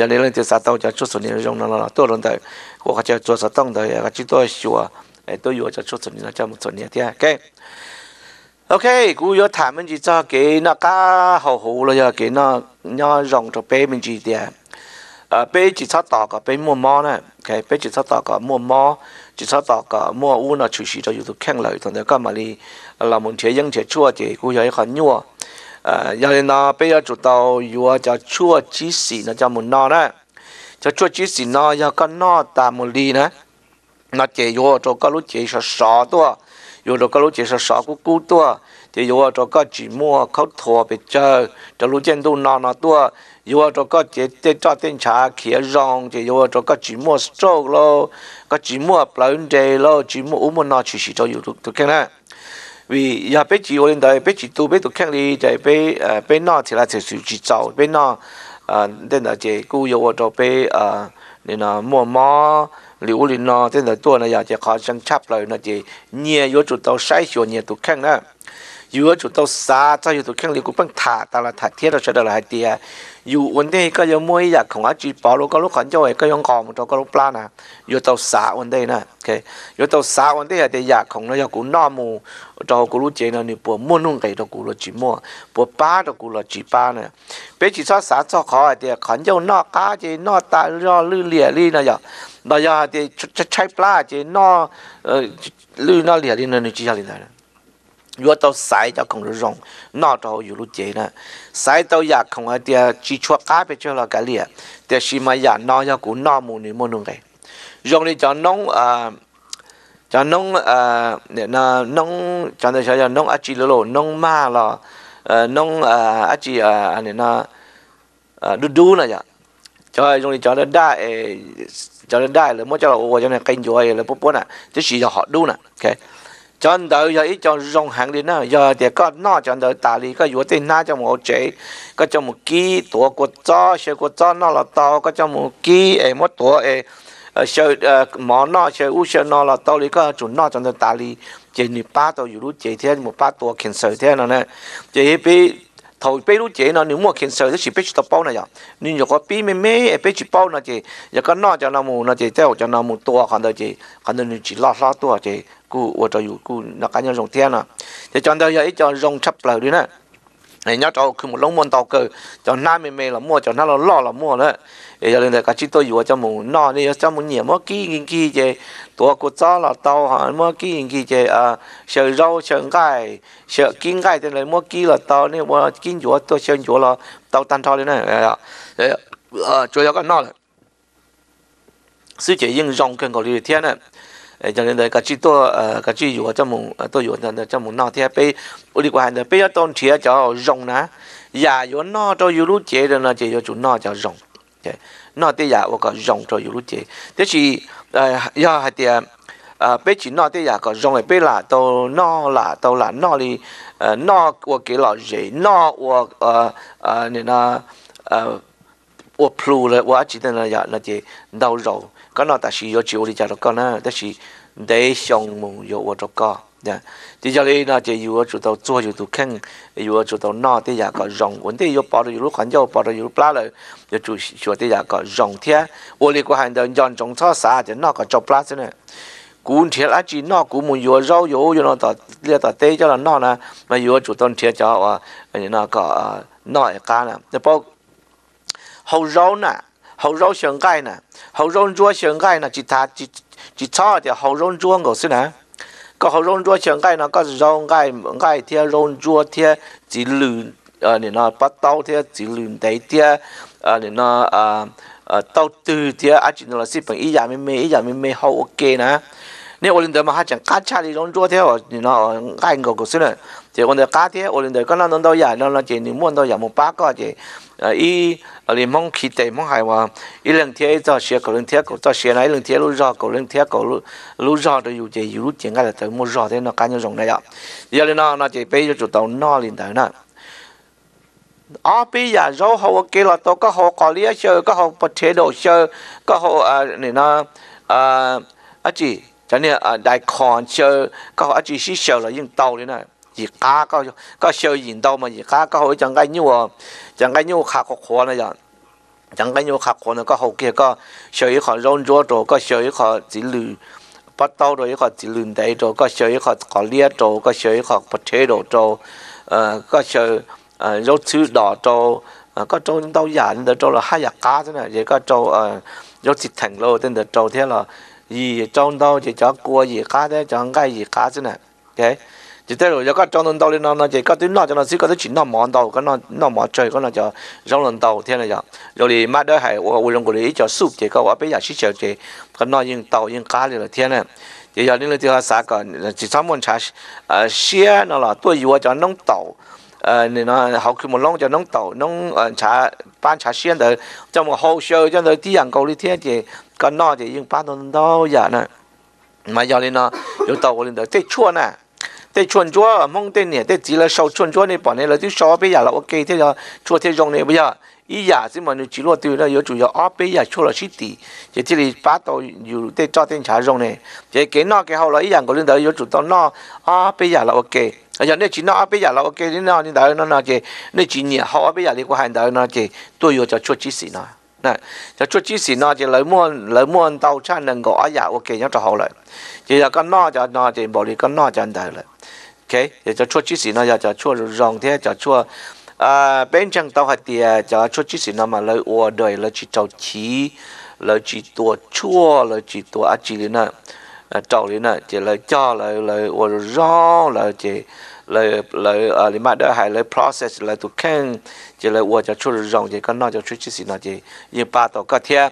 giờ lấy lên từ sao tao cho chút số này trong nó là tôi lần tới của họ chơi sao tông tới là chỉ tôi sửa ấy tôi vừa cho chút số này cho một số này thế ok ok cú yo thả mình chỉ cho cái nó cá hồ hồ rồi giờ cái nó nhỏ rồng cho bé mình chỉ thế à bé chỉ sao tao cả bé mua mò này ok bé chỉ sao tao cả mua mò chỉ sao tao cả mua u nó chủ sĩ cho youtube khen lời thằng đấy cái mà đi là muốn chế dân chế chua thì cú yo khó nhua 呃，要人呢，不要做到有啊叫做几时呢，叫么呢呢？叫做几时呢？要个呢，大么哩呢？那解药做个路解是少多，有做个路解是少咕咕多，解药做个寂寞口头别这这路见都那那多，药做个解解做点茶起让，解药做个寂寞少咯，个寂寞不冷ใจ咯，寂寞我们那其实都有都都看呢。为要配置我们得配都多配套哩，就比呃比那其他就是制造比拿呃那那这，古有话就比呃那那磨磨料我们那那那要就好像差不了那这，你要做到啥子，你要多强呢？有做到啥，再有做看你股本塔，到了塔贴了出来了还跌，有问题ก็ยังไม่อยากของอาจีบอลูก็ลูกขอนจ่อยก็ยังกองตัวก็ลูกปลานะอยู่ตัวสาวันได้นะโอเคอยู่ตัวสาวันได้แต่อยากของเราอยากกูน้อมูตัวกูรู้เจนะนี่ปวดมั่วนุ่งไก่ตัวกูรู้จีมั่วปวดป้าตัวกูรู้จีป้าเนี่ยเป็นจีซอสาซอขอเดียขอนจ่อนอกก้าเจนอตาล่อลื่นเลี่ยลี่นะอยากเราอยากเดียใช้ปลาเจนอเออลื่นนอเลี่ยลี่นั่นนี่จีอะไรนะ yo tao sai tao không được rong nọ tao yêu lúc chế nè sai tao ya không hay tia chỉ chua cá bị cho là cái liền tia xí mà ya nọ ya cũng nọ mù nỉ mù nung cái rong đi cho nông à cho nông à nó nông cho nên cho nong ác chỉ lô nông ma là nông ác chỉ à này à, nó à, đu đu nè vậy cho rong đi cho nó đa cho nó đa rồi mới cho là ô cho nên canh rồi là bốn bố nè chứ chỉ cho họ đu nè okay chọn đời giờ ít cho rong hàng đi nữa giờ thì có nó chọn đời tả lý có yếu tên na cho một chế có cho một ký tổ của cho sẽ của cho nó là to có cho một ký ấy một tổ ấy sơ mỏ nó sơ u sơ nó là to lý có chủ nó chọn đời tả lý chế như ba tổ yếu lúc chế thế một ba tổ kiện sơ thế nào này chế bị thầu bê lúc chế nó nếu mà kiện sơ thì chỉ biết tập bao này rồi nhưng giờ có bị mê mê biết chỉ bao này chế giờ có nó cho nó mù nó chế theo cho nó mù tổ còn đời chế còn đời chỉ lo lo tổ chế cụ ở trong cụ nó cá nhân rồng thiên à thì cho nên vậy cho rồng chấp lời đi nè này nhớ cho cứ một lông môn tàu cờ cho nam mềm mềm là mua cho nó là lo là mua đấy để cho nên là cả chị tôi vừa cho mù no đi cho mù nhiều mua kí kinh kí chê tua của là tàu mua kí kinh kí à sợ rau sợ gai sợ kinh gai thì lại mua kí là tàu nên mua kinh chúa tôi sợ chúa là tàu tan thao đấy à chúa cho cái no là sư chị nhưng rong cần có đi thiên cho nên đấy cái chỉ tôi cái chỉ dùng cho mùng tôi dùng cho cho mùng nọ thì bây đi qua hàng bây giờ tôn chia cho rồng nè giả dùng nọ cho dù lúc chế rồi nó chỉ cho chủ nọ cho rồng nọ thì giả có rồng cho dù lúc chế thế chỉ do hai tiền bây chỉ nọ thì giả có rồng này bây là tàu nọ là tàu là nọ đi nọ của cái lọ rễ nọ của ờ nên là ờ 我 plu 了，我只等了呀，那些闹肉。có nó ta chỉ có chịu đi chả đâu có na ta chỉ để xong mùng dạ. yêu ở đâu có nha thì giờ đây nó chỉ yêu chủ tàu chua chủ tàu khen yêu chủ tàu nọ thì giờ có rong vấn đề yêu bảo được lúc khoản yêu bảo được lúc lá rồi giờ chủ chủ thì giờ dạ có rong thế ô li của hàng đơn dọn trong cho xã thì nó có chọc lá thế này cún thiệt lá chỉ nó cún mùng yêu rau yêu yêu nó tao lia tao tê cho là nó nè mà yêu chủ tàu thiệt cho à nó có ờ, nọ cái nè để bao hầu rau nè hậu râu sườn gai nè hậu râu rúa sườn gai nè chỉ thà chỉ chỉ cho thì hậu râu rúa ngồi xí nè có hậu râu rúa sườn gai nè, có râu gai gai thì râu rúa thì chỉ lử ờ nên nó bắt tàu thì chỉ lử đấy thì ờ nên nó ờ, ờ tàu từ thì à chỉ nó xếp bằng ý giả mê mê ý giả mê mê hậu ok nè nếu ổn định mà hát chẳng cá cha thì râu rua thì nó gai ngồi ngồi xí nè thì ổn định cá thì ổn định có nó nó đâu giả nó nó chỉ muốn đâu giả một bát có chỉ ý ờ, ở ali mong khi tây mong hài hòa i lần thế cho xe cầu lần thế cầu cho xe này lần thế lu rõ cầu lần thế cầu lu lu rõ rồi dù chỉ dù lúc ngay là tới mua rõ thế nó cá nhân rộng này ạ giờ lên nó nó chỉ bây giờ chủ tàu nó liền tới nó ở bây giờ rau hậu kia là tôi có hậu cỏ lia chơi có hậu bật thế độ chơi có hậu à này nó à à chỉ cho nên à đại con chơi có hậu à chỉ xí chơi là dừng tàu thế này 而家個個少年到嘛，而家個好陣間要喎，陣間要下個款啦人，陣間要下款啦個好嘅個少一個讓咗做個少一個子女。bắt đầu rồi có chỉ lùn đấy rồi có chơi có có liệt rồi có chơi ờ, có bật chế rồi rồi có chơi rau chữ đỏ rồi có trâu những đau trâu là hai giặc cá thế này vậy có trâu ờ, rau thịt thành lô tên trâu thế là gì trâu đâu chỉ cho cua gì cá thế cho cái gì cá thế này cái chỉ thế rồi giờ các trong lần đầu lên nó chỉ các tuyến nó cho nó xí các tuyến nó mòn đầu các nó nó mòn trời các nó cho trong lần đầu thế này rồi rồi thì mai đó hay ở trong cái đấy cho sụp chỉ các quả bây giờ xí chờ chỉ các nó những tàu những cá này là thế này chỉ giờ những cái xã cả chỉ sáu môn xã ờ xe nó là tôi vừa cho nó tàu ờ nên nó học khi một lông cho nó nông tàu ờ, xã ban xã xe rồi trong một hồ sơ cho nó tí dạng cầu đi thế chỉ các nó chỉ những ban đầu đó giờ này mà giờ nên nó yếu tàu lên đó thế chua nè แต่ชวนจัวมองเต้นเนี่ยแต่จีละชาวชวนจัวในป่อนเนี่ยเราที่ชอบไปอย่าเราโอเคที่เราชัวเที่ยงเนี่ยไม่ยาอีหยาซึ่งมันอยู่จีรัวตัวเนี่ยอยู่จู่ยาอ้อไปอย่าชัวเราชิตีเจ้าที่ลีป้าตัวอยู่แต่จ้าเต้นช้าลงเนี่ยเจ้าเก่งนอกเก่งเขาเราอีหยางก็เรื่องเดียวอยู่จู่ตอนนอกอ้อไปอย่าเราโอเค而且你只拿阿贝亚老个给你拿你大那那个，你今年好阿贝亚你个喊大那个，都要叫出几时呢？那就出几时呢？就来摸来摸到产能个阿呀，我给人就好了，就要个拿就拿就无你个拿就大了。ok giờ cho chua chỉ xí nó giờ cho chua rong thế cho chua à bên trong tàu hạt thì cho chua chỉ xí nó mà lời ua đời lời chỉ trầu chỉ lời chỉ tua chua lời chỉ tua á chỉ lên trầu lên chỉ lời cho lời lời ua rong lời chỉ lời lời ở lima đó hay lời process lời tụ khen chỉ lời ua cho chua rong chỉ có nó cho chua chỉ xí nó chỉ như ba tàu có thế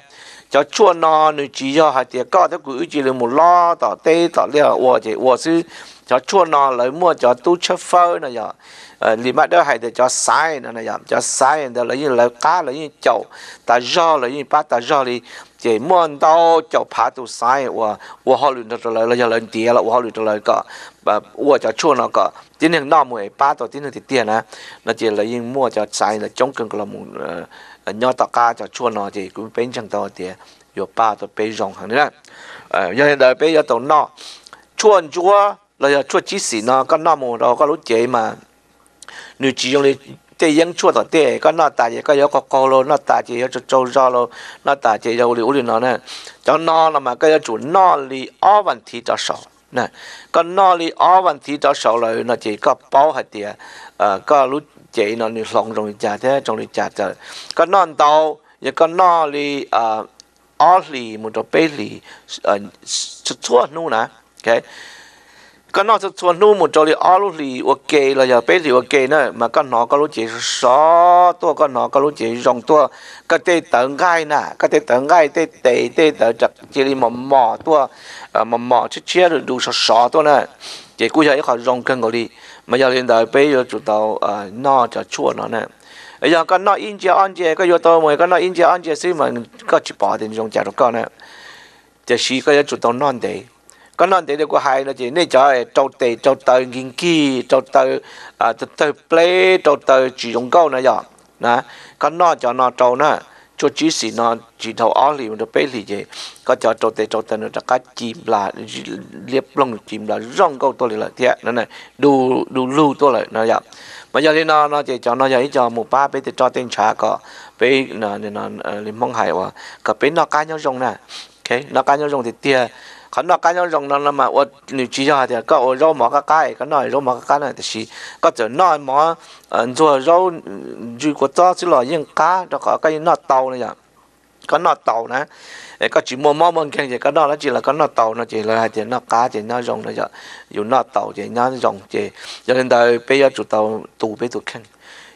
cho chua nó nữa chỉ cho hạt thì có thế cứ chỉ là một lo tỏ tê tỏ leo ua chỉ ua sư cho chua nó lấy mua cho tu chơ phơ này giờ ờ, lì mà đỡ hay để cho sai này giờ cho sai để lấy như lấy cá lấy như chậu ta do lấy như ba ta do đi chỉ muốn đâu chậu phá tu sai và và họ luyện được rồi lấy giờ lên tiền là họ luyện được rồi cả và và cho chua nó cả tiến hành năm mười ba tổ tiến hành thì tiền á nó chỉ lấy như mua cho sai là chống cứng là một ờ, ờ, nhau tao cá cho chua nó thì cũng bên trong tao thì yo ba tao bên rong hàng nữa ờ giờ đời bây giờ tao nó chuan chúa là ờ, chúa chỉ sĩ nó có nó mù đó có lúc chế mà nếu chỉ dùng để tê yên chúa đó tê có nó tại gì có yếu có cô lô nó tại gì yếu cho châu do lô nó tại gì yếu liu liu nó nè cho nó là mà cái chủ nó li ó vấn thị cho sổ nè có nó li ó vấn thị cho sổ rồi, nó chỉ có bao hạt tiền ờ có lúc chế nó nếu lòng trong trả thế trong trả thế có non tàu vậy có nó li ờ ó li một chỗ bê li ờ chúa nu nè okay ก็นอกจากส่วนนู้นหมดจอยอ้อลูกหลีโอเคเราอย่าไปหลีโอเคเนอะมันก็หนอก็รู้จีสอตัวก็หนอก็รู้จีรองตัวก็เตะเติงง่ายน่ะก็เตะเติงง่ายเตะเตะเตะเตะจากจีรีหมอมหมอตัวเอ่อหมอมหมอเชี่ยดูสอสอตัวน่ะจีกูอยากให้เขารองกันก็ดีมันอยากเรียนได้ไปอยู่จุดเตาเอ่อนอกจากชั่วเนาะเนี่ยอย่างก็นอกอินเจียอันเจียก็อยู่ตัวเหมือนก็นอกอินเจียอันเจียซึ่งมันก็จีบปอดินรองจากตัวก็เนี่ยจะชี้ก็จะจุดเตานอนเดย์ có nên thì được có hai nó chỉ nên cho trâu tề trâu tờ nghiên kỳ trâu tờ à trâu tờ play trâu tờ chỉ dùng câu này rồi nè có nó cho nó trâu nữa cho chỉ xì nó chỉ thầu ó liền mình được bé lì gì có cho trâu tề trâu tờ nó ra cá chim là liệp lông chim là rong câu tôi lại thế nó này đu đu lưu tôi lại nó rồi mà giờ thì nó nó chỉ cho nó giờ cho một ba bé thì cho tên trả có bé nó nó nó ờ, mong hải quá, cả bé nó cá nhau rong nè ok nó cá nhau rong thì tia khán nó cái nó rong nó mà ô chỉ cho thì có ô rau mỏ cái cái cái nói rau mỏ cái cái này thì có chỗ nói mỏ rồi rau dù có cho chứ là những cá đó có cái nó tàu này nhở có nó tàu nè có chỉ mua mỏ bên kia thì có nó nó là có nó tàu nó chỉ là thì nó cá thì nó rong nó giờ dù nó tàu thì nó rong thì cho nên đời bây giờ chủ tàu tù bây tụ khen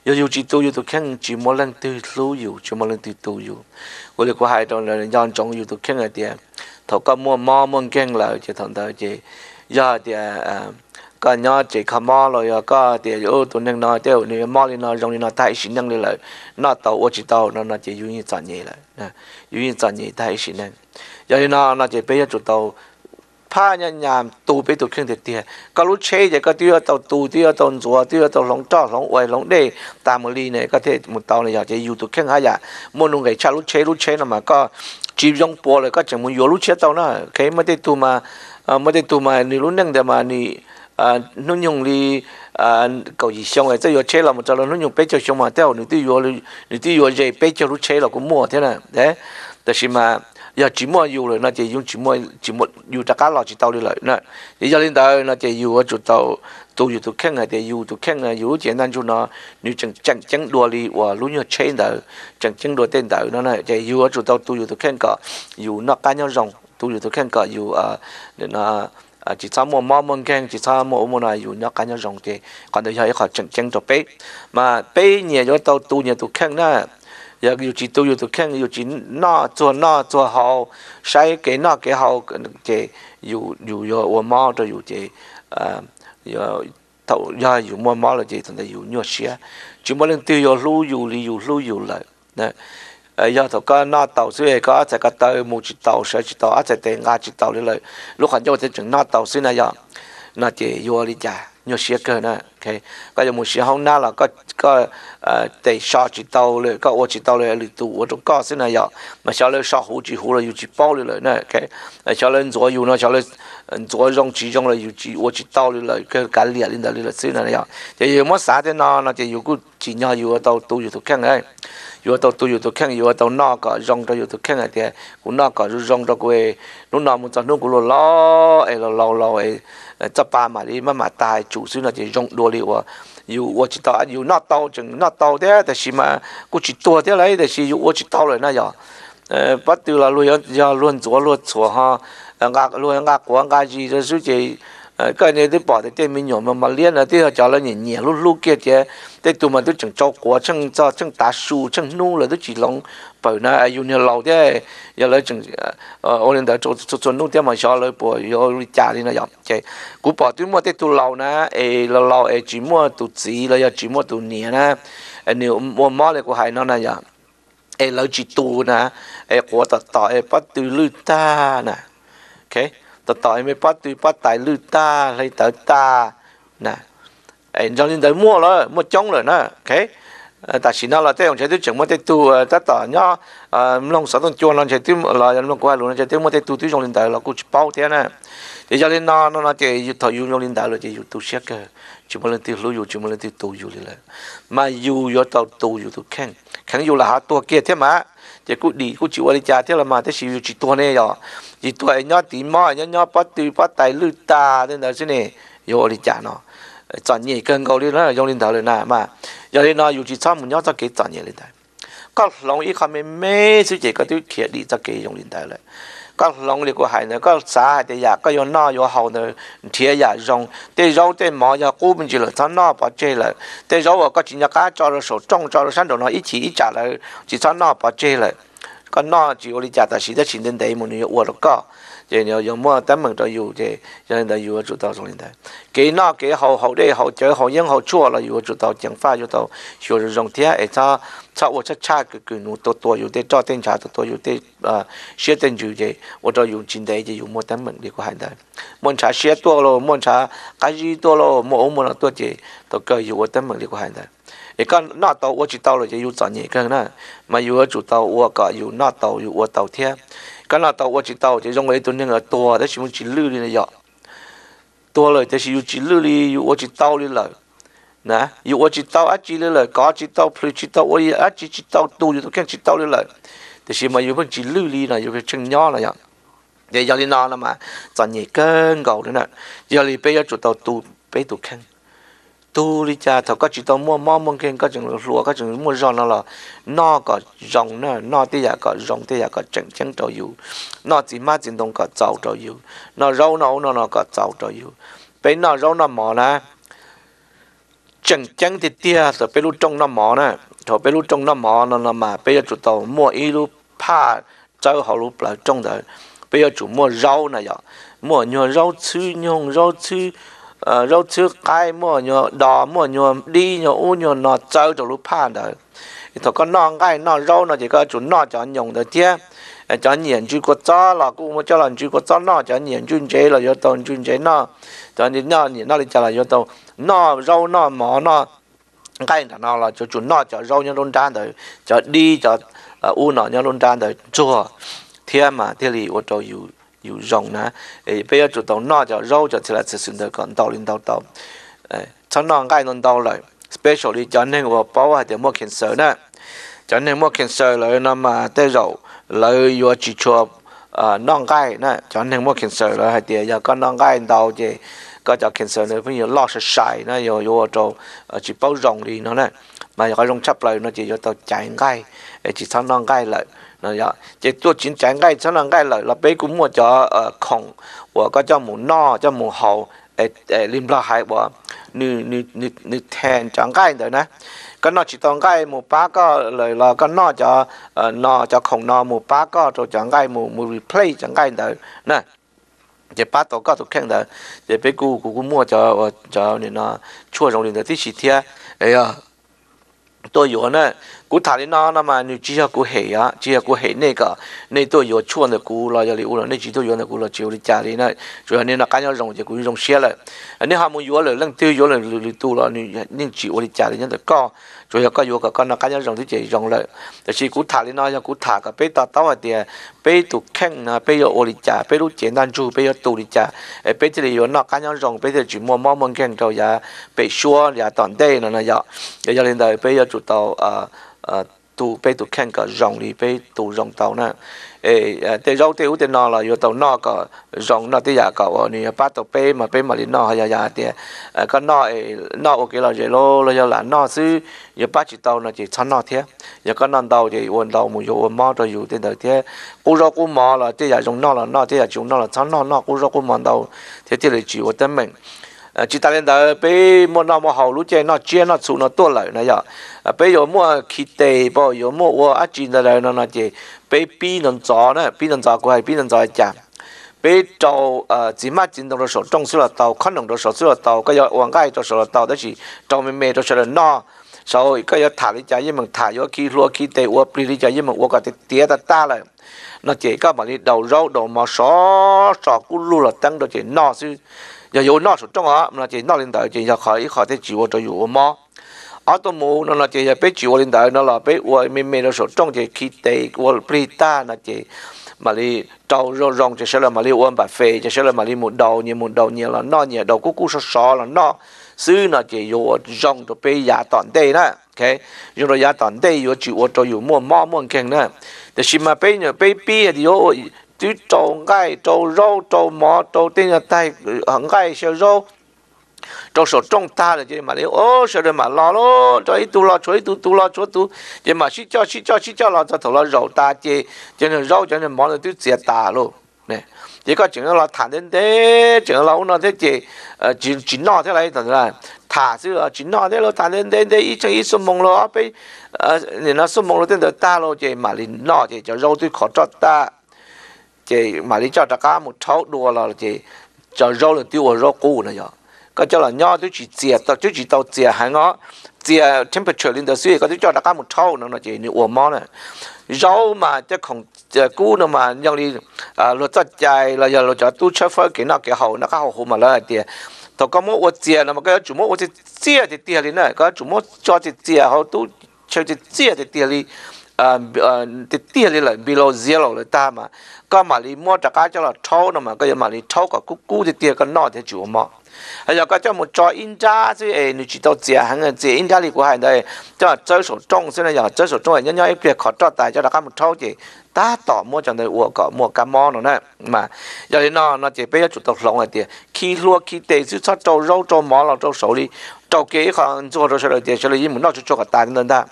yo yu chi tu yu tu khen chỉ một lần từ lu yu chỉ một lần từ tu hai trong là yon trong yu tu là tiền thọ có mua mò mua keng lợi chỉ thằng tao chỉ do thì à, à, có nhỏ chỉ có mò rồi à, có thì ô tụi nâng nó tiêu thì mò lên nó giống như nó tại sinh năng lên lợi nó tàu ô chỉ tàu nó nó chỉ duy nhất chọn nhị lợi duy nhất chọn nhị tại sinh năng do thì nó nó chỉ bây giờ chủ tàu pha nhà nhà tù bây tù khiêng thiệt tiền có lúc chế thì có tiêu tàu tu tiêu tàu rùa tiêu tàu lóng trọ lóng uầy lóng đề tà mờ ly này có thể một tàu này giờ chỉ dù tù khiêng hai giả mua nung cái cha lúc chế lúc chế nó mà có chip jong po le ka chang mun yolu che tao na cái ma te tu mà ma te tu ma ni lu nang da ma ni à, nu nhung li à, cầu gì xong rồi tôi chơi là một trò là nó nhung bé chơi xong mà tao nữ tiêu rồi nữ tiêu rồi vậy bé chơi lúc chơi là cũng mua thế này đấy tại vì mà giờ chỉ mua yêu rồi nó chỉ dùng chỉ mua chỉ một yêu tất cả lo chỉ tao đi lại nè thì giờ lên đây nó chỉ yêu ở chỗ tao tôi yêu tôi khen người thì yêu tôi khen người yêu chỉ nên chỗ nó như chẳng chẳng chẳng đùa đi và luôn như chơi đó chẳng chẳng đùa tên đó nó này chỉ yêu ở chỗ tao tôi yêu tôi khen cả yêu nó cá nhau rồng tôi yêu tôi khen cả yêu à nó à chỉ sao mua mua mắm khen chỉ sao mua mua này yêu nó cá nhau rồng thì còn đây là khỏi chẳng chẳng cho bé mà bé nhẹ cho tao tôi nhẹ tôi khen đó giờ yêu chỉ tu yêu tu khen yêu chỉ nọ 做 nọ 做好，谁给那给好，这有有有我妈这有这呃有头要有妈妈了这真的有尿血，就没人丢有路有里有路有了那。呃，要头个那豆水个啊，这个豆木一豆水一豆，啊，这豆芽一豆哩嘞，如果要这种那豆水那样，那就要哩家。nhiều xe cơ nữa ok có giờ một xe hông na là có có để sọ chỉ tàu rồi có ô chỉ tàu rồi lì tụ ô trong có xin này vậy mà sau lên sọ hú chỉ hú rồi chỉ bao rồi nữa ok sau lên 左右呢 sau lên 左右 chỉ trong rồi chỉ ô chỉ tàu rồi cái cái liền lên đó rồi xin này vậy thì mà sao thế nào nó thì có chỉ nhau có tàu tụ có tụ cái อยู่ตัวตัวอยู่ตัวแข้งอยู่ตัวนอกก็รองตัวอยู่ตัวแข้งไอ้เดียกูนอกก็รองตัวกูเอนุ่นนอนมึงจะนุ่งกูล้อไอ้เราเราเราไอ้จะปามาดิมันมาตายจู่ซึ่งเราจะยงดูเลยว่าอยู่ว่าจิตตัวอยู่นอกตัวจึงนอกตัวเดียแต่สิมากูจิตตัวเดียเลยแต่สิอยู่ว่าจิตตัวเลยนะอย่าเออปัจจุบันลุยยาล้วนจัวล้วนจัวฮะงักลุยงักกวางกาจีจะสุดใจเออก็เนี่ยที่บอกแต่เตี้ยมีหยงมันมาเลี้ยนนะที่เขาจะเราเนี่ยเนี่ยลูกลูกเกี้ยเจ้แต่ตัวมันตัวจังจกัวจังจอจังตาสูจังนู่เลยตัวจีลงเปิดนะอายุเนี่ยเราได้ยังเลยจังเออโอเรนเดอร์จนจนนู่เดียวมาชอเลยปวยยอริจารีนะยอมใจกูบอกตัวมัวแต่ตัวเรานะเอเราเราเอจีมัวตัวจีเราอยากจีมัวตัวเนียนะเอเนี่ยมัวมอเลยกูหายนอนนะยอมเอเราจีตูนะเอหัวต่อต่อเอปัตตุลือตานะโอเคต่อต่อเอไม่ปัตตุปัตไตลือตาเลยต่อตานะ em trong đến mua rồi mua chống rồi nè ok ta chỉ nói là thế ông chơi tiêu chuẩn mà thế tu ờ, ta tỏ nhá ờ, long sáu tuần chuồn long chơi tiêu ờ, là long qua luôn chơi tiêu mà thế tu tiêu trong linh đạo là cũng bao thế nè thì cho nên nó nó nó chơi dù thọ dù trong linh đạo là chơi dù tu xét cơ chỉ một lên tiêu lưu dù chỉ một lên tiêu tu dù là mà yêu do tàu tu yêu tu khen khen yêu là hạ tu kia thế mà chỉ cứ đi cứ chịu ở đây thế là mà thế chỉ chỉ tua này rồi chỉ tua nhá tí mò nhá nhá bắt tu bắt tài lư ta thế nào thế này vô đi chả nó 专业更高的那用领导类那嘛，原来呢，有地产、有烟草、给专业、领贷。各行业可能没涉及，各地区借的产业融资贷了。各行业各害呢，各啥害的呀？各要闹要好呢？企业呀融，这融这毛呀股民去了，这闹把借了。得融我各产业卡做了受中招了生产都一起一家了，就生产把借了，这闹只有你家的死得心等待，没有我了，可。然後用乜嘢等門就用嘅，然後就如何做到上面嘅？好耐幾好學好學，好做了有錯啦，如何做到進化？做到學他用我再差个嘢，我多多，有啲，做啲差有嘢，啊，写点就嘅，我做有錢嘅嘢，有冇等門嚟過嚟？冇寫写多了，冇寫还是多咯，冇冇了多嘅，都繼續我等門嚟過嚟。誒，嗰啲難度我做到嘅，就做嘢看那，没有我做到我講，有那度有我度天。干那到我只刀，就是用个那个多，但是用尖锐的药。多了，但是有尖锐的、有我只刀的了，那我沃只刀，尖锐了，高只到平只到，我也矮只只刀，刀就都砍只到的嘞，但是有用尖锐的那有个穿腰了呀，也腰里孬了嘛？咱也更高了呢？腰里背要做到刀，背刀看。tu đi cha thọ có chỉ tao mua mò mông khen có chừng lúa có chừng mua rong nó là no có rong nữa no tây giả có rong tây giả có chừng chừng trâu yêu no chỉ má chỉ đông có trâu trâu yêu no rau nó nó nó có trâu trâu yêu bên nó rau nó mò nè chừng chừng thì tia rồi bên lúc trong nó mò nè thọ bên lúc trong nó mò nó là mà bây giờ chủ tao mua ít lúa pa trâu họ lúa bảy trong rồi bây giờ chủ mua rau này giờ mua nhiều rau chứ nhiều rau chứ ờ rau chứ cái mua nhờ đò mua nhờ đi nhờ u nhờ nọ chơi cho lúc pha đời thì con non cái non rau nó chỉ có chủ nọ cho nhộng được chứ ờ, cho nhện chú có cho là cũng mà cho là chú có cho nó cho nhiễn chú chế là do tàu chú chế nó cho nên nó nhiễn nó thì cho là do tàu nọ rau nó mỏ nọ cái thằng nọ là cho chủ nọ cho rau nhân luôn trang đời cho đi cho ờ, u nó nhân luôn trang đời chùa thiên mà thiên lý ô tô yêu 有用呢，诶，不要就到那就绕着起来，就是的讲道理道道，诶，从那爱弄道来，specially 讲呢我包啊点么 cancer 呢，讲呢么 cancer 来那么得肉来要去做啊弄爱呢，讲呢么 cancer 来还得要讲弄爱道的。ก็จะเข็นเสือเลยเพื่อลอดใส่นะโยโย่จะจีเป้ารงดีเนาะนะมาอยากให้ลงชับเลยนะจีโยตัวใจง่ายจีทั้งน้องง่ายเลย那呀，这做钱赚该趁人该来来俾股么叫呃空，我个叫木孬，叫木好，诶诶，你不还我，你你你你听赚该的呢？ก็นอจิตองใกล้หมู่ป้าก็เลยเราก็นอจะเอ่อนอจะของนอหมู่ป้าก็ตัวจังใกล้หมู่หมู่รีเพลย์จังใกล้เดินนะจะป้าตัวก็ตัวแข็งเดินจะไปกูกูกูมั่วจะจะเนี่ยนะชั่วโรงเรียนที่สิเทียเอ้ยตัวอยู่นะกูถ่ายนี่นอนมาหนูจีอะกูเหี้ยจีอะกูเห็นนี่ก็ในตัวอยู่ชวนกูเราจะรู้แล้วในจีตัวอยู่ในกูเราจิวในจ่าเลยนะ主要你那干要用就กู用些了你还没有了扔丢有了你多了你你จี我的จ่าเลย你得搞主要搞有个搞那干要用的就用了但是กูถ่ายนี่นอนกูถ่ายก็ไปต่อต่อเดียไปตุแข่งนะไปอยู่我的จ่าไปรู้เจนดันจูไปอยู่ตัว的จ่าไปที่อยู่那干要用ไปที่จีมัวมัวมันแข่งเราอย่าไปชัวอย่าตอนเต้นะนะอย่าอย่าเล่นได้ไปอยู่จุดต่ออ่า Ờ, tu pe tu khen cả rong đi pe tu rong tàu na ê à, te rau te u te no là yo tàu no cả rong no te ya cả ô ni pa tàu pe mà pe mà đi no ya ya te có no ê no ok là rồi lo giờ là no xứ, giờ pa chỉ tàu nó chỉ chăn no thế giờ có non tàu thì uốn tàu mua yo uốn mò rồi yo te tàu thế cú rau cú mò là te ya rong no là no te ya chung no là chăn no no cú rau cú mò tàu thế te là chỉ uốn tên mình Ờ, chỉ ta lên đó bây mua nào mua hậu lúa chơi nó chia nó sụn nó tua lại này giờ bây giờ mua khí tề bao giờ mua ô ăn chín rồi nó nó chơi bây bi nó gió nữa bi nó gió của hay bi nó gió chả bây trâu ờ chỉ mắt chín đồng rồi sổ trong số là tàu khăn đồng rồi sổ số là tàu cái giờ uống cái rồi sổ là tàu đó chỉ trâu mềm mềm rồi sổ là no rồi cái giờ thả đi chơi nhưng mà thả vô khí lúa khí tề ô bì đi chơi nhưng mà ô cả tía ta ta lại nó chỉ có mà đi đầu rau đầu mò xó xó cú lu là tăng rồi chỉ no chứ giờ yo nó số trong á mà chỉ nó lên đời chỉ giờ khỏi khỏi thế chịu cho yo mà ở tôi mua nó là chỉ giờ bé chịu lên đời nó là bé uo mềm mềm nó số trong chỉ khi tây uo plita nó chỉ mà đi trâu rong rong chỉ sẽ là mà đi uo bạc phê chỉ sẽ là mà đi một đầu như một đầu như là nó như đầu cú cú số sò là nó xứ nó chỉ yo rong cho bé giả tọn đây nè ok rồi giả tọn đây yo chịu cho yo mua mua mua kẹn nè thì xin mà bé nhở bé pi thì yo chứ trâu gai trâu râu trâu mò trâu tên là tay hẳn gai sờ râu trâu sổ trong ta là chứ mà nếu ô sờ rồi mà lo lô cho ít tu lo cho ít tu tu lo cho tu chứ mà xí cho xí cho xí cho lo cho thầu lo râu ta chứ cho nên râu cho nên mò là tu chia ta lô, nè chỉ có chuyện là thả đến thế chuyện là nó thế ờ, chỉ chỉ chỉ nọ thế này thật là thả chứ ờ, chỉ nọ thế là thả đến đến thế ít trong ít số mông lo bây nên nó số mông lo đến được ta lo chỉ mà liền nọ chỉ cho râu tôi khó cho ta chị mà đi cho ta cá một thấu đùa là chị cho rau là tiêu rau cũ này giờ có cho là nho tiêu chỉ chia tao tiêu chỉ tao chia hai ngó chia temperature lên tới suy có tôi cho ta cá một thấu nó chị như uổng món này rau mà chắc không cũ nó mà nhau đi à lo cho chạy là giờ lo cho tu chơi phơi cái nào cái hậu nó cá hậu hậu mà lời tiền tôi có mỗi uất chia là mà cái chủ mỗi uất chia thì tiền lên này có chủ mỗi cho thì chia hậu tu chơi thì chia thì tiền đi tia li là below zero là ta mà có mà li mua trạc cho là thâu nó mà có cái mà đi thâu cả cú cú thì tia còn nọ thì chủ mà hay là có cho một trò in ra chứ ấy nữ chỉ tao chia hàng chia in ra li của hai đây cho chơi sổ trong xưa này giờ chơi sổ trong này nhớ nhớ biết khó cho tài cho là các một thâu chỉ ta tỏ mua chẳng đời uổng cả mua cả mò rồi nè mà giờ thì nó nó chỉ bây giờ chủ tộc lòng này tiền khi lúa khi tê chứ cho trâu rau trâu mò là trâu sổ đi trâu kế khoảng chỗ trâu sổ là tiền sổ là gì muốn nó cho cho cả tài nên ta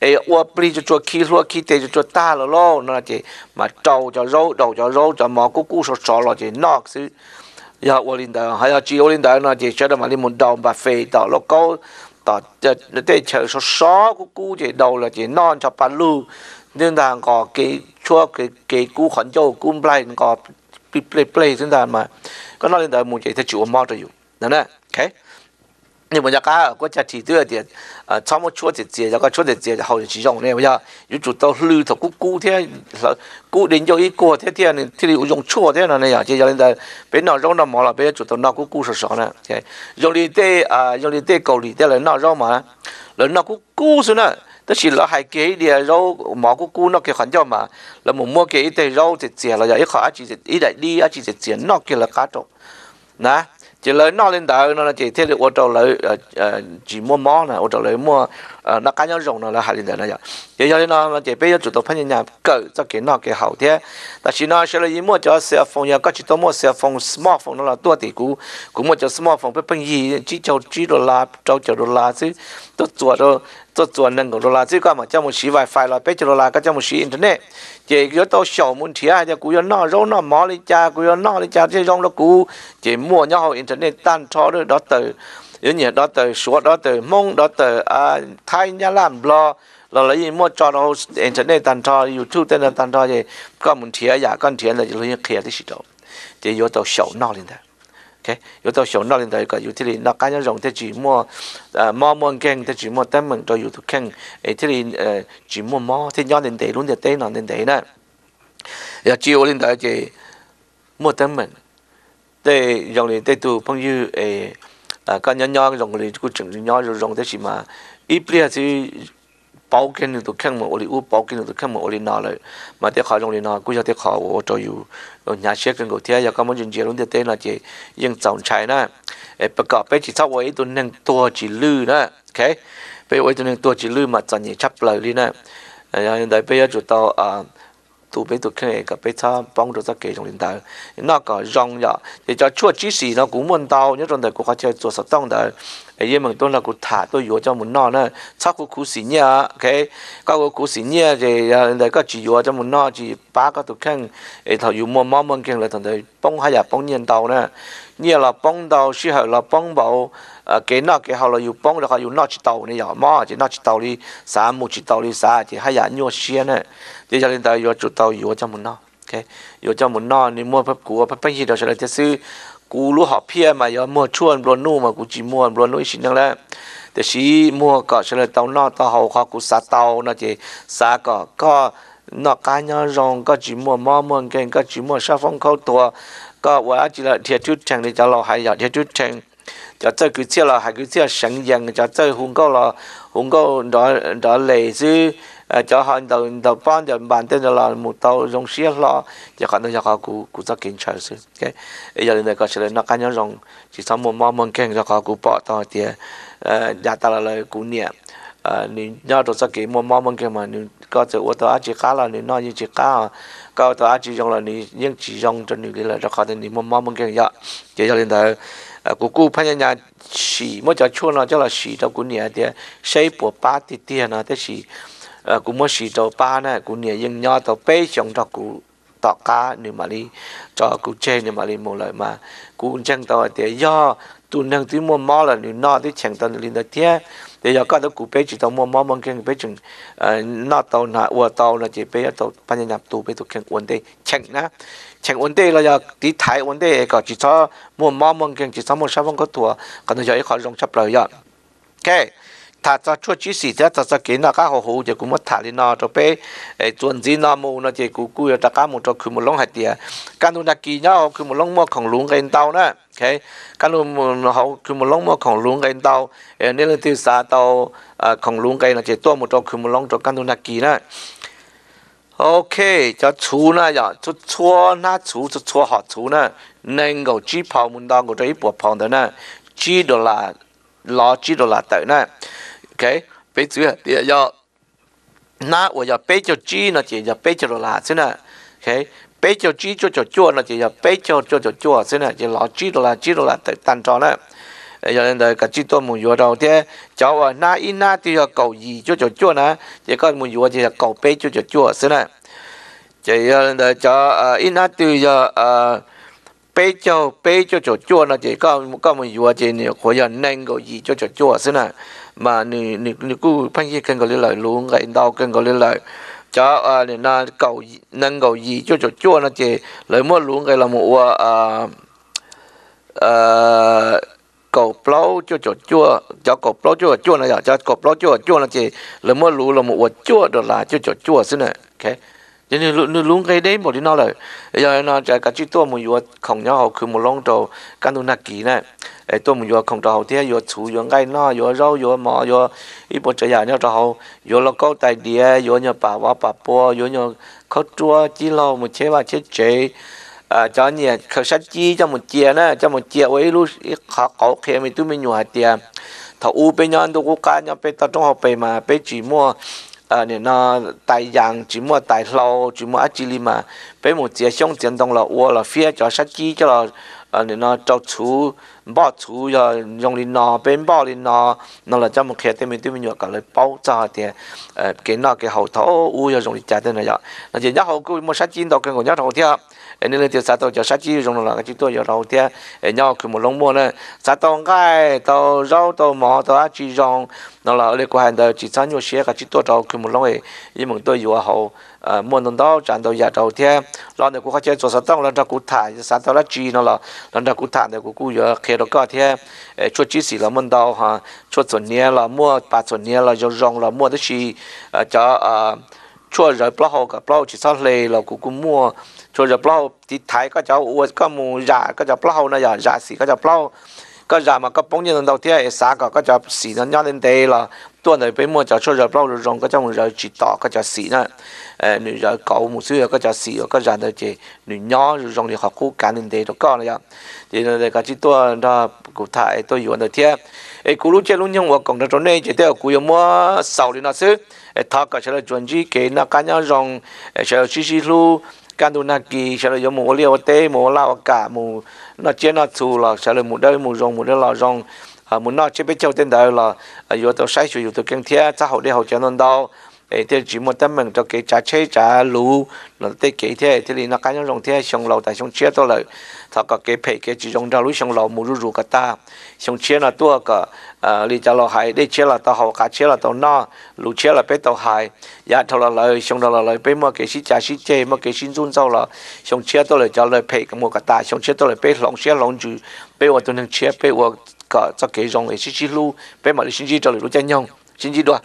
哎，我不哩就做起落起得就做大了咯，那这嘛找着肉找着肉找毛骨骨说找了这那是。要我领导，还要只有领导那就晓得嘛，你们当把肥到了高，到这这车说少个估计到了这难就把路，领导个给说给给估很久估不来个，不不不，领导嘛，ก็นั่นเลยแต่มูเจถ้าจู่มอจะอยู่นั่นแหละโอเค你问人家，我就在提这些，这些，咱们说这些，这些，然后这些内容你不要。有土豆、绿土豆、天苦的，苦丁油、苦的，这些，这些，有用的土豆、苦苦的酸酸 k 对。用的得啊，用的得够的得来，土豆嘛，人后苦苦是呢，都是老海给的肉，毛苦苦那给很少嘛，那么么给点肉这些，了，后要好吃的，你一点，好吃的这些，那给了家做，呐。chỉ lấy nó lên tờ nó chỉ thiết được ô tô lấy ờ, ờ, chỉ mua mó là ô tô lấy mua 呃，那刚要融了了还是在那样，也要呢，这边要主动碰见人狗，这给那给好的，但是呢，说了一么叫 cell phone 呀，搞起多么 cell phone smartphone 了多的股，股么叫 smartphone 不碰一，只叫几多啦，招叫多啦，这都做到。tôi tuần nâng của đô la chứ có mà cho một xí wifi là bé cho đô la có cho một internet chỉ có tôi sầu muốn thía cho cú cho nó rau nó mỏ lên cha cú cho nó lên cha chứ rong nó chỉ mua nhau internet tan cho đó từ yếu nhỉ đó từ số đó từ mông đó từ à, thay nhà làm lo là lấy gì mua cho nó internet tàn cho youtube tên là tàn gì con muốn thiệt giả con thiệt là lấy kia thì đó thì yếu tàu sầu nó lên đó ok yếu tàu sầu nó lên đó cái yếu thì nó cá nhân dùng thì chỉ mua mua à, mua keng thì mua tên mình cho youtube keng thì chỉ mua ờ, mua thì nhon lên đấy luôn thì tên nó lên đấy nè giờ chiều lên đó thì mua tên mình để dòng lên để tụ phong như à nhỏ nhỏ rồng thì cứ chừng nhỏ rồi rồng thế chỉ mà ít bia thì bảo kiến được khen mà ôi bảo kiến được khen mà ôi nọ rồi mà tiếc khỏi rồng thì nọ cứ cho tiếc khỏi ô cho dù nhà xe cần cổ thế giờ có chuyện gì luôn thì tên là chỉ riêng trọng trái đó ê bắt gặp bé chỉ sau ấy tôi nên tua chỉ lư đó ok bé ấy tôi nên tua chỉ lư mà chẳng nhỉ lời đi nè rồi đại bé chủ tao à tụ bên tụ kia cả bên ta bong được ta kể trong linh đạo nó có rong nhở để cho chua chỉ xì nó cũng muốn đau nhất trong đời của họ chơi chuột sập tông đời ấy em mình tôi là cụ thả tôi yếu cho muốn nọ nữa sau cụ cụ xì nhá ok các cụ cụ xì nhá thì ờ, đời các chỉ yếu cho muốn nọ chỉ ba các tụ khen ấy thầu yếu mua mua mua khen là thằng đời bong hay là bong nhân đau nữa như là bong đau khi hậu là bong bảo เกนอกเกฮาเราอยู่ป้องแล้วก็อยู่นอกจิตเตานี่อย่าม้อจีนอกจิตเตาลีสามมู่ชิตเตาลีสามจีให้ยาโยเชียเนี่ยจีจะเรียนตายโยจุดเตาอยู่จ้มุนนอโอเคโยจ้มุนนอนี่มั่วพับกูวพับเป้งชีเดาเฉลยจะซื้อกูรู้หอบเพี้ยมาอยมั่วชวนบลนู่มากูจีมั่วบลนู่ชินนั่งแล้วแต่ชีมั่วก็เฉลยเตานอกเตาเฮาเขากูสาเตานะจีสาก็ก็นอกกายรองก็จีมั่วมอมั่วเก่งก็จีมั่วชาฟงเข้าตัว ก็ว่าจีละเทียดชุดแข่งนี่จะราหายอยากเทียดชุดแทง cho chơi cứ chia là hai cứ chia sẵn dần cho chơi hùng câu là hùng câu đó đó lệ chứ cho họ đầu đầu ban đầu bản tên là một tàu rong xe lo cho họ nó cho họ cú cú cho kiến trở sự cái giờ này có sẽ nó cá nhân rong chỉ sau một mong mong keng cho họ cú bỏ tao thì đã ta là lời cụ niệm nên nhau đồ cho cái một mong mong keng mà nên có thể ô tô chỉ cá là nên nói như chỉ cá cao tàu chỉ rong là nên những chỉ rong cho nên là cho họ thì một mong mong keng vậy giờ lên tới กูกูพญาญาสีมื่อจะช่วงเราจะเราสีเรากูเนี่ยเดียใช้ปวดป้าติดเตียนะแต่สีกูมื่อสีเราป้านะกูเนี่ยยังย่อเราเป้ชงเรากูต่อก้าเนี่ยมาลีจอกูเจเนี่ยมาลีมูเลยมากูจังตัวเดียย่อตุนยังที่มัวมอละนี่นอที่เฉียงตอนลินเตียเดี๋ยวก็ต้องกูเป้จิตมัวมอมังเก่งเป้จึงนอตัวหน้าอวตัวนะจีเป้ตัวพญาญาตูเป้ตัวเก่งอวนได้เฉียงนะ chẳng ổn định là giờ tí thái ổn định có chỉ cho mua mò mông kiêng chỉ cho mua sao mông có thua còn giờ khó dùng chấp lời giờ ok thà cho chua chỉ xì thế thà cho kiến là các hồ hồ thì cũng mất thà đi nó cho bé chuẩn gì nó mua nó thì cũng cúi cho cá một cho cứ một lông hạt tiề căn luôn đặc kỳ nhau cứ một lông mua khổng lũng cái tàu nè ok căn luôn họ cứ một lông mua khổng lũng cái tàu nên là từ xa tàu à, khổng lũng cái là chỉ tua một cho cứ một lông cho căn luôn đặc kỳ nè OK，就出呢呀，就错那出就错好出呢，能够只跑门道我这一波跑的呢，知道啦，老知道啦的呢，OK，别主要也要，那我要背就知呢，就要背就啦，真的，OK，背就知就就做呢，就要背就就就做，真的就老知道啦，知道啦的单着呢。giờ lên đời cái chỉ tôi muốn vừa đầu thế cháu ở na in na thì là cầu gì cho cho chua nè chỉ có muốn vừa thì là cầu bê ờ, ờ, ờ, cho cho chua xí nè chỉ lên đời cháu ở in na thì giờ bê cho bê cho cho chua nè chỉ có có muốn vừa thì nhiều khối giờ nên cầu gì cho cho chua xí nè mà nị nị nị cứ phanh gì cần có liên lời luôn cái đau cần có lời cho à nè na cầu nâng cầu gì cho cho chua nè chỉ lời mua luôn cái là một à à cổ plau chua chua chua cho cổ plau chua chua này à? cho cổ plau chua chua là gì? là mua lú là một chua đó là chua chua chua xin này ok cho nên luôn luôn cái đấy một đi nó là giờ nó chạy cái chữ tôi một vừa không nhau học cứ một lon đồ căn đồ nát kỹ này ấy tôi một vừa không đồ thì vừa chú vừa ngay nó vừa rau vừa mò vừa ít bộ chơi nhau trâu, vừa lo câu tài địa vừa nhà bà vợ bà bùa vừa nhà khóc chua chỉ lo một chế ba chế chế à cho nhẹ khởi sát chi cho một chia na cho một chia ấy lúc khó có khi mình tôi mình nhua tiền thầu u bên nhau tôi cũng cá nhau bên tao trong học bên mà bên chỉ mua à nên nó tài giang chỉ mua tài lâu chỉ mua chỉ li mà bên một chia xong tiền đồng là u là phía cho sát chi cho là à nên nó cho chú bỏ chú là dùng đi nó bên bỏ linh nó nó là cho một khi tôi mình tôi mình nhua cả lời bao cho tiền à cái nó cái hậu thổ u là dùng đi trả tiền này vậy nó chỉ nhắc hậu cứ mua sát chi đâu cái người nhắc hậu thiệt nên là thì sao tao cho sát chi dùng là cái chúng tôi cho đầu tiên nhau cứ một lông mua nữa sao tao cái tao rau tàu mỏ tàu chi rong nó là ở đây của hàng đời chỉ sáng nhiều xe cả chúng tôi đầu cứ một lông ấy nhưng mà tôi vừa hậu ờ, mua nông đó chẳng đầu giờ đầu tiên lo này cũng có chơi cho sao tao lần ra cũng thả sao tao là chi nó là lần ra cũng thả để cũng cũng giờ khi đó có thế cho chỉ xí là mình đâu ha cho chuẩn nia là mua ba chuẩn nia là cho rong là mua cái gì ờ, cho ờ, chua rồi bao hồ cả bao chỉ sao lề là cũng cũng mua ชวนจะเปล่าที่ไทยก็จะอวดก็มูยาก็จะเปล่านะยายาสีก็จะเปล่าก็ยามาก็ป้องยันเราที่ไอ้สาก็ก็จะสีนั้นยอดเด่นเตยละตัวไหนไปมั่วจะชวนจะเปล่าจะรงก็จะมูจะจิตต่อก็จะสีนะเออหนึ่งจะเก่ามูเสื้อก็จะสีก็จะเดจหนึ่งย้อจะรงเนี่ยเขาคู่การเด่นเตยตัวก็นะยาทีนั้นเลยก็จิตตัวถ้ากูถ่ายตัวอยู่อันเดียไอ้กูรู้เจ้าลุงยังว่าของตัวนี้จะเดียวกูยังมั่วสาวเลยนะซื้อไอ้ทักก็จะเราจวนจีเกณฑ์นักการยังรงไอ้เชื่อชิชิลูการดูนากีฉันเลยยมูเลียวเต้หมูลาวกาหมูนอเจนอทูเราฉันเลยหมูได้หมูรองหมูได้เรารองหมูนอเจไปเจ้าเต้นได้เราอยู่ตัวใช้อยู่ตัวเก่งเทียจ้าเขาได้เขาจะนอนดาวเอเดี๋ยวจีมตั้มมันจะเกี่ยจ่าเชจ่าลูเราเต้เกี่ยเทียที่นี่นักการยังรองเทียชงเราแต่ชงเชียตัวเลย他个给配给集中在路上老母乳乳个大，像切了多个呃，你在老海，你切了到后，卡切了到那，路切了别到海，也头了来，上到了来，别么给是假是借，么给新中走了，像切到了就来配个么个大，像切到了别龙切龙住，别我都能切，别我个这给用的是是路，别么你先知道路怎样，先知道。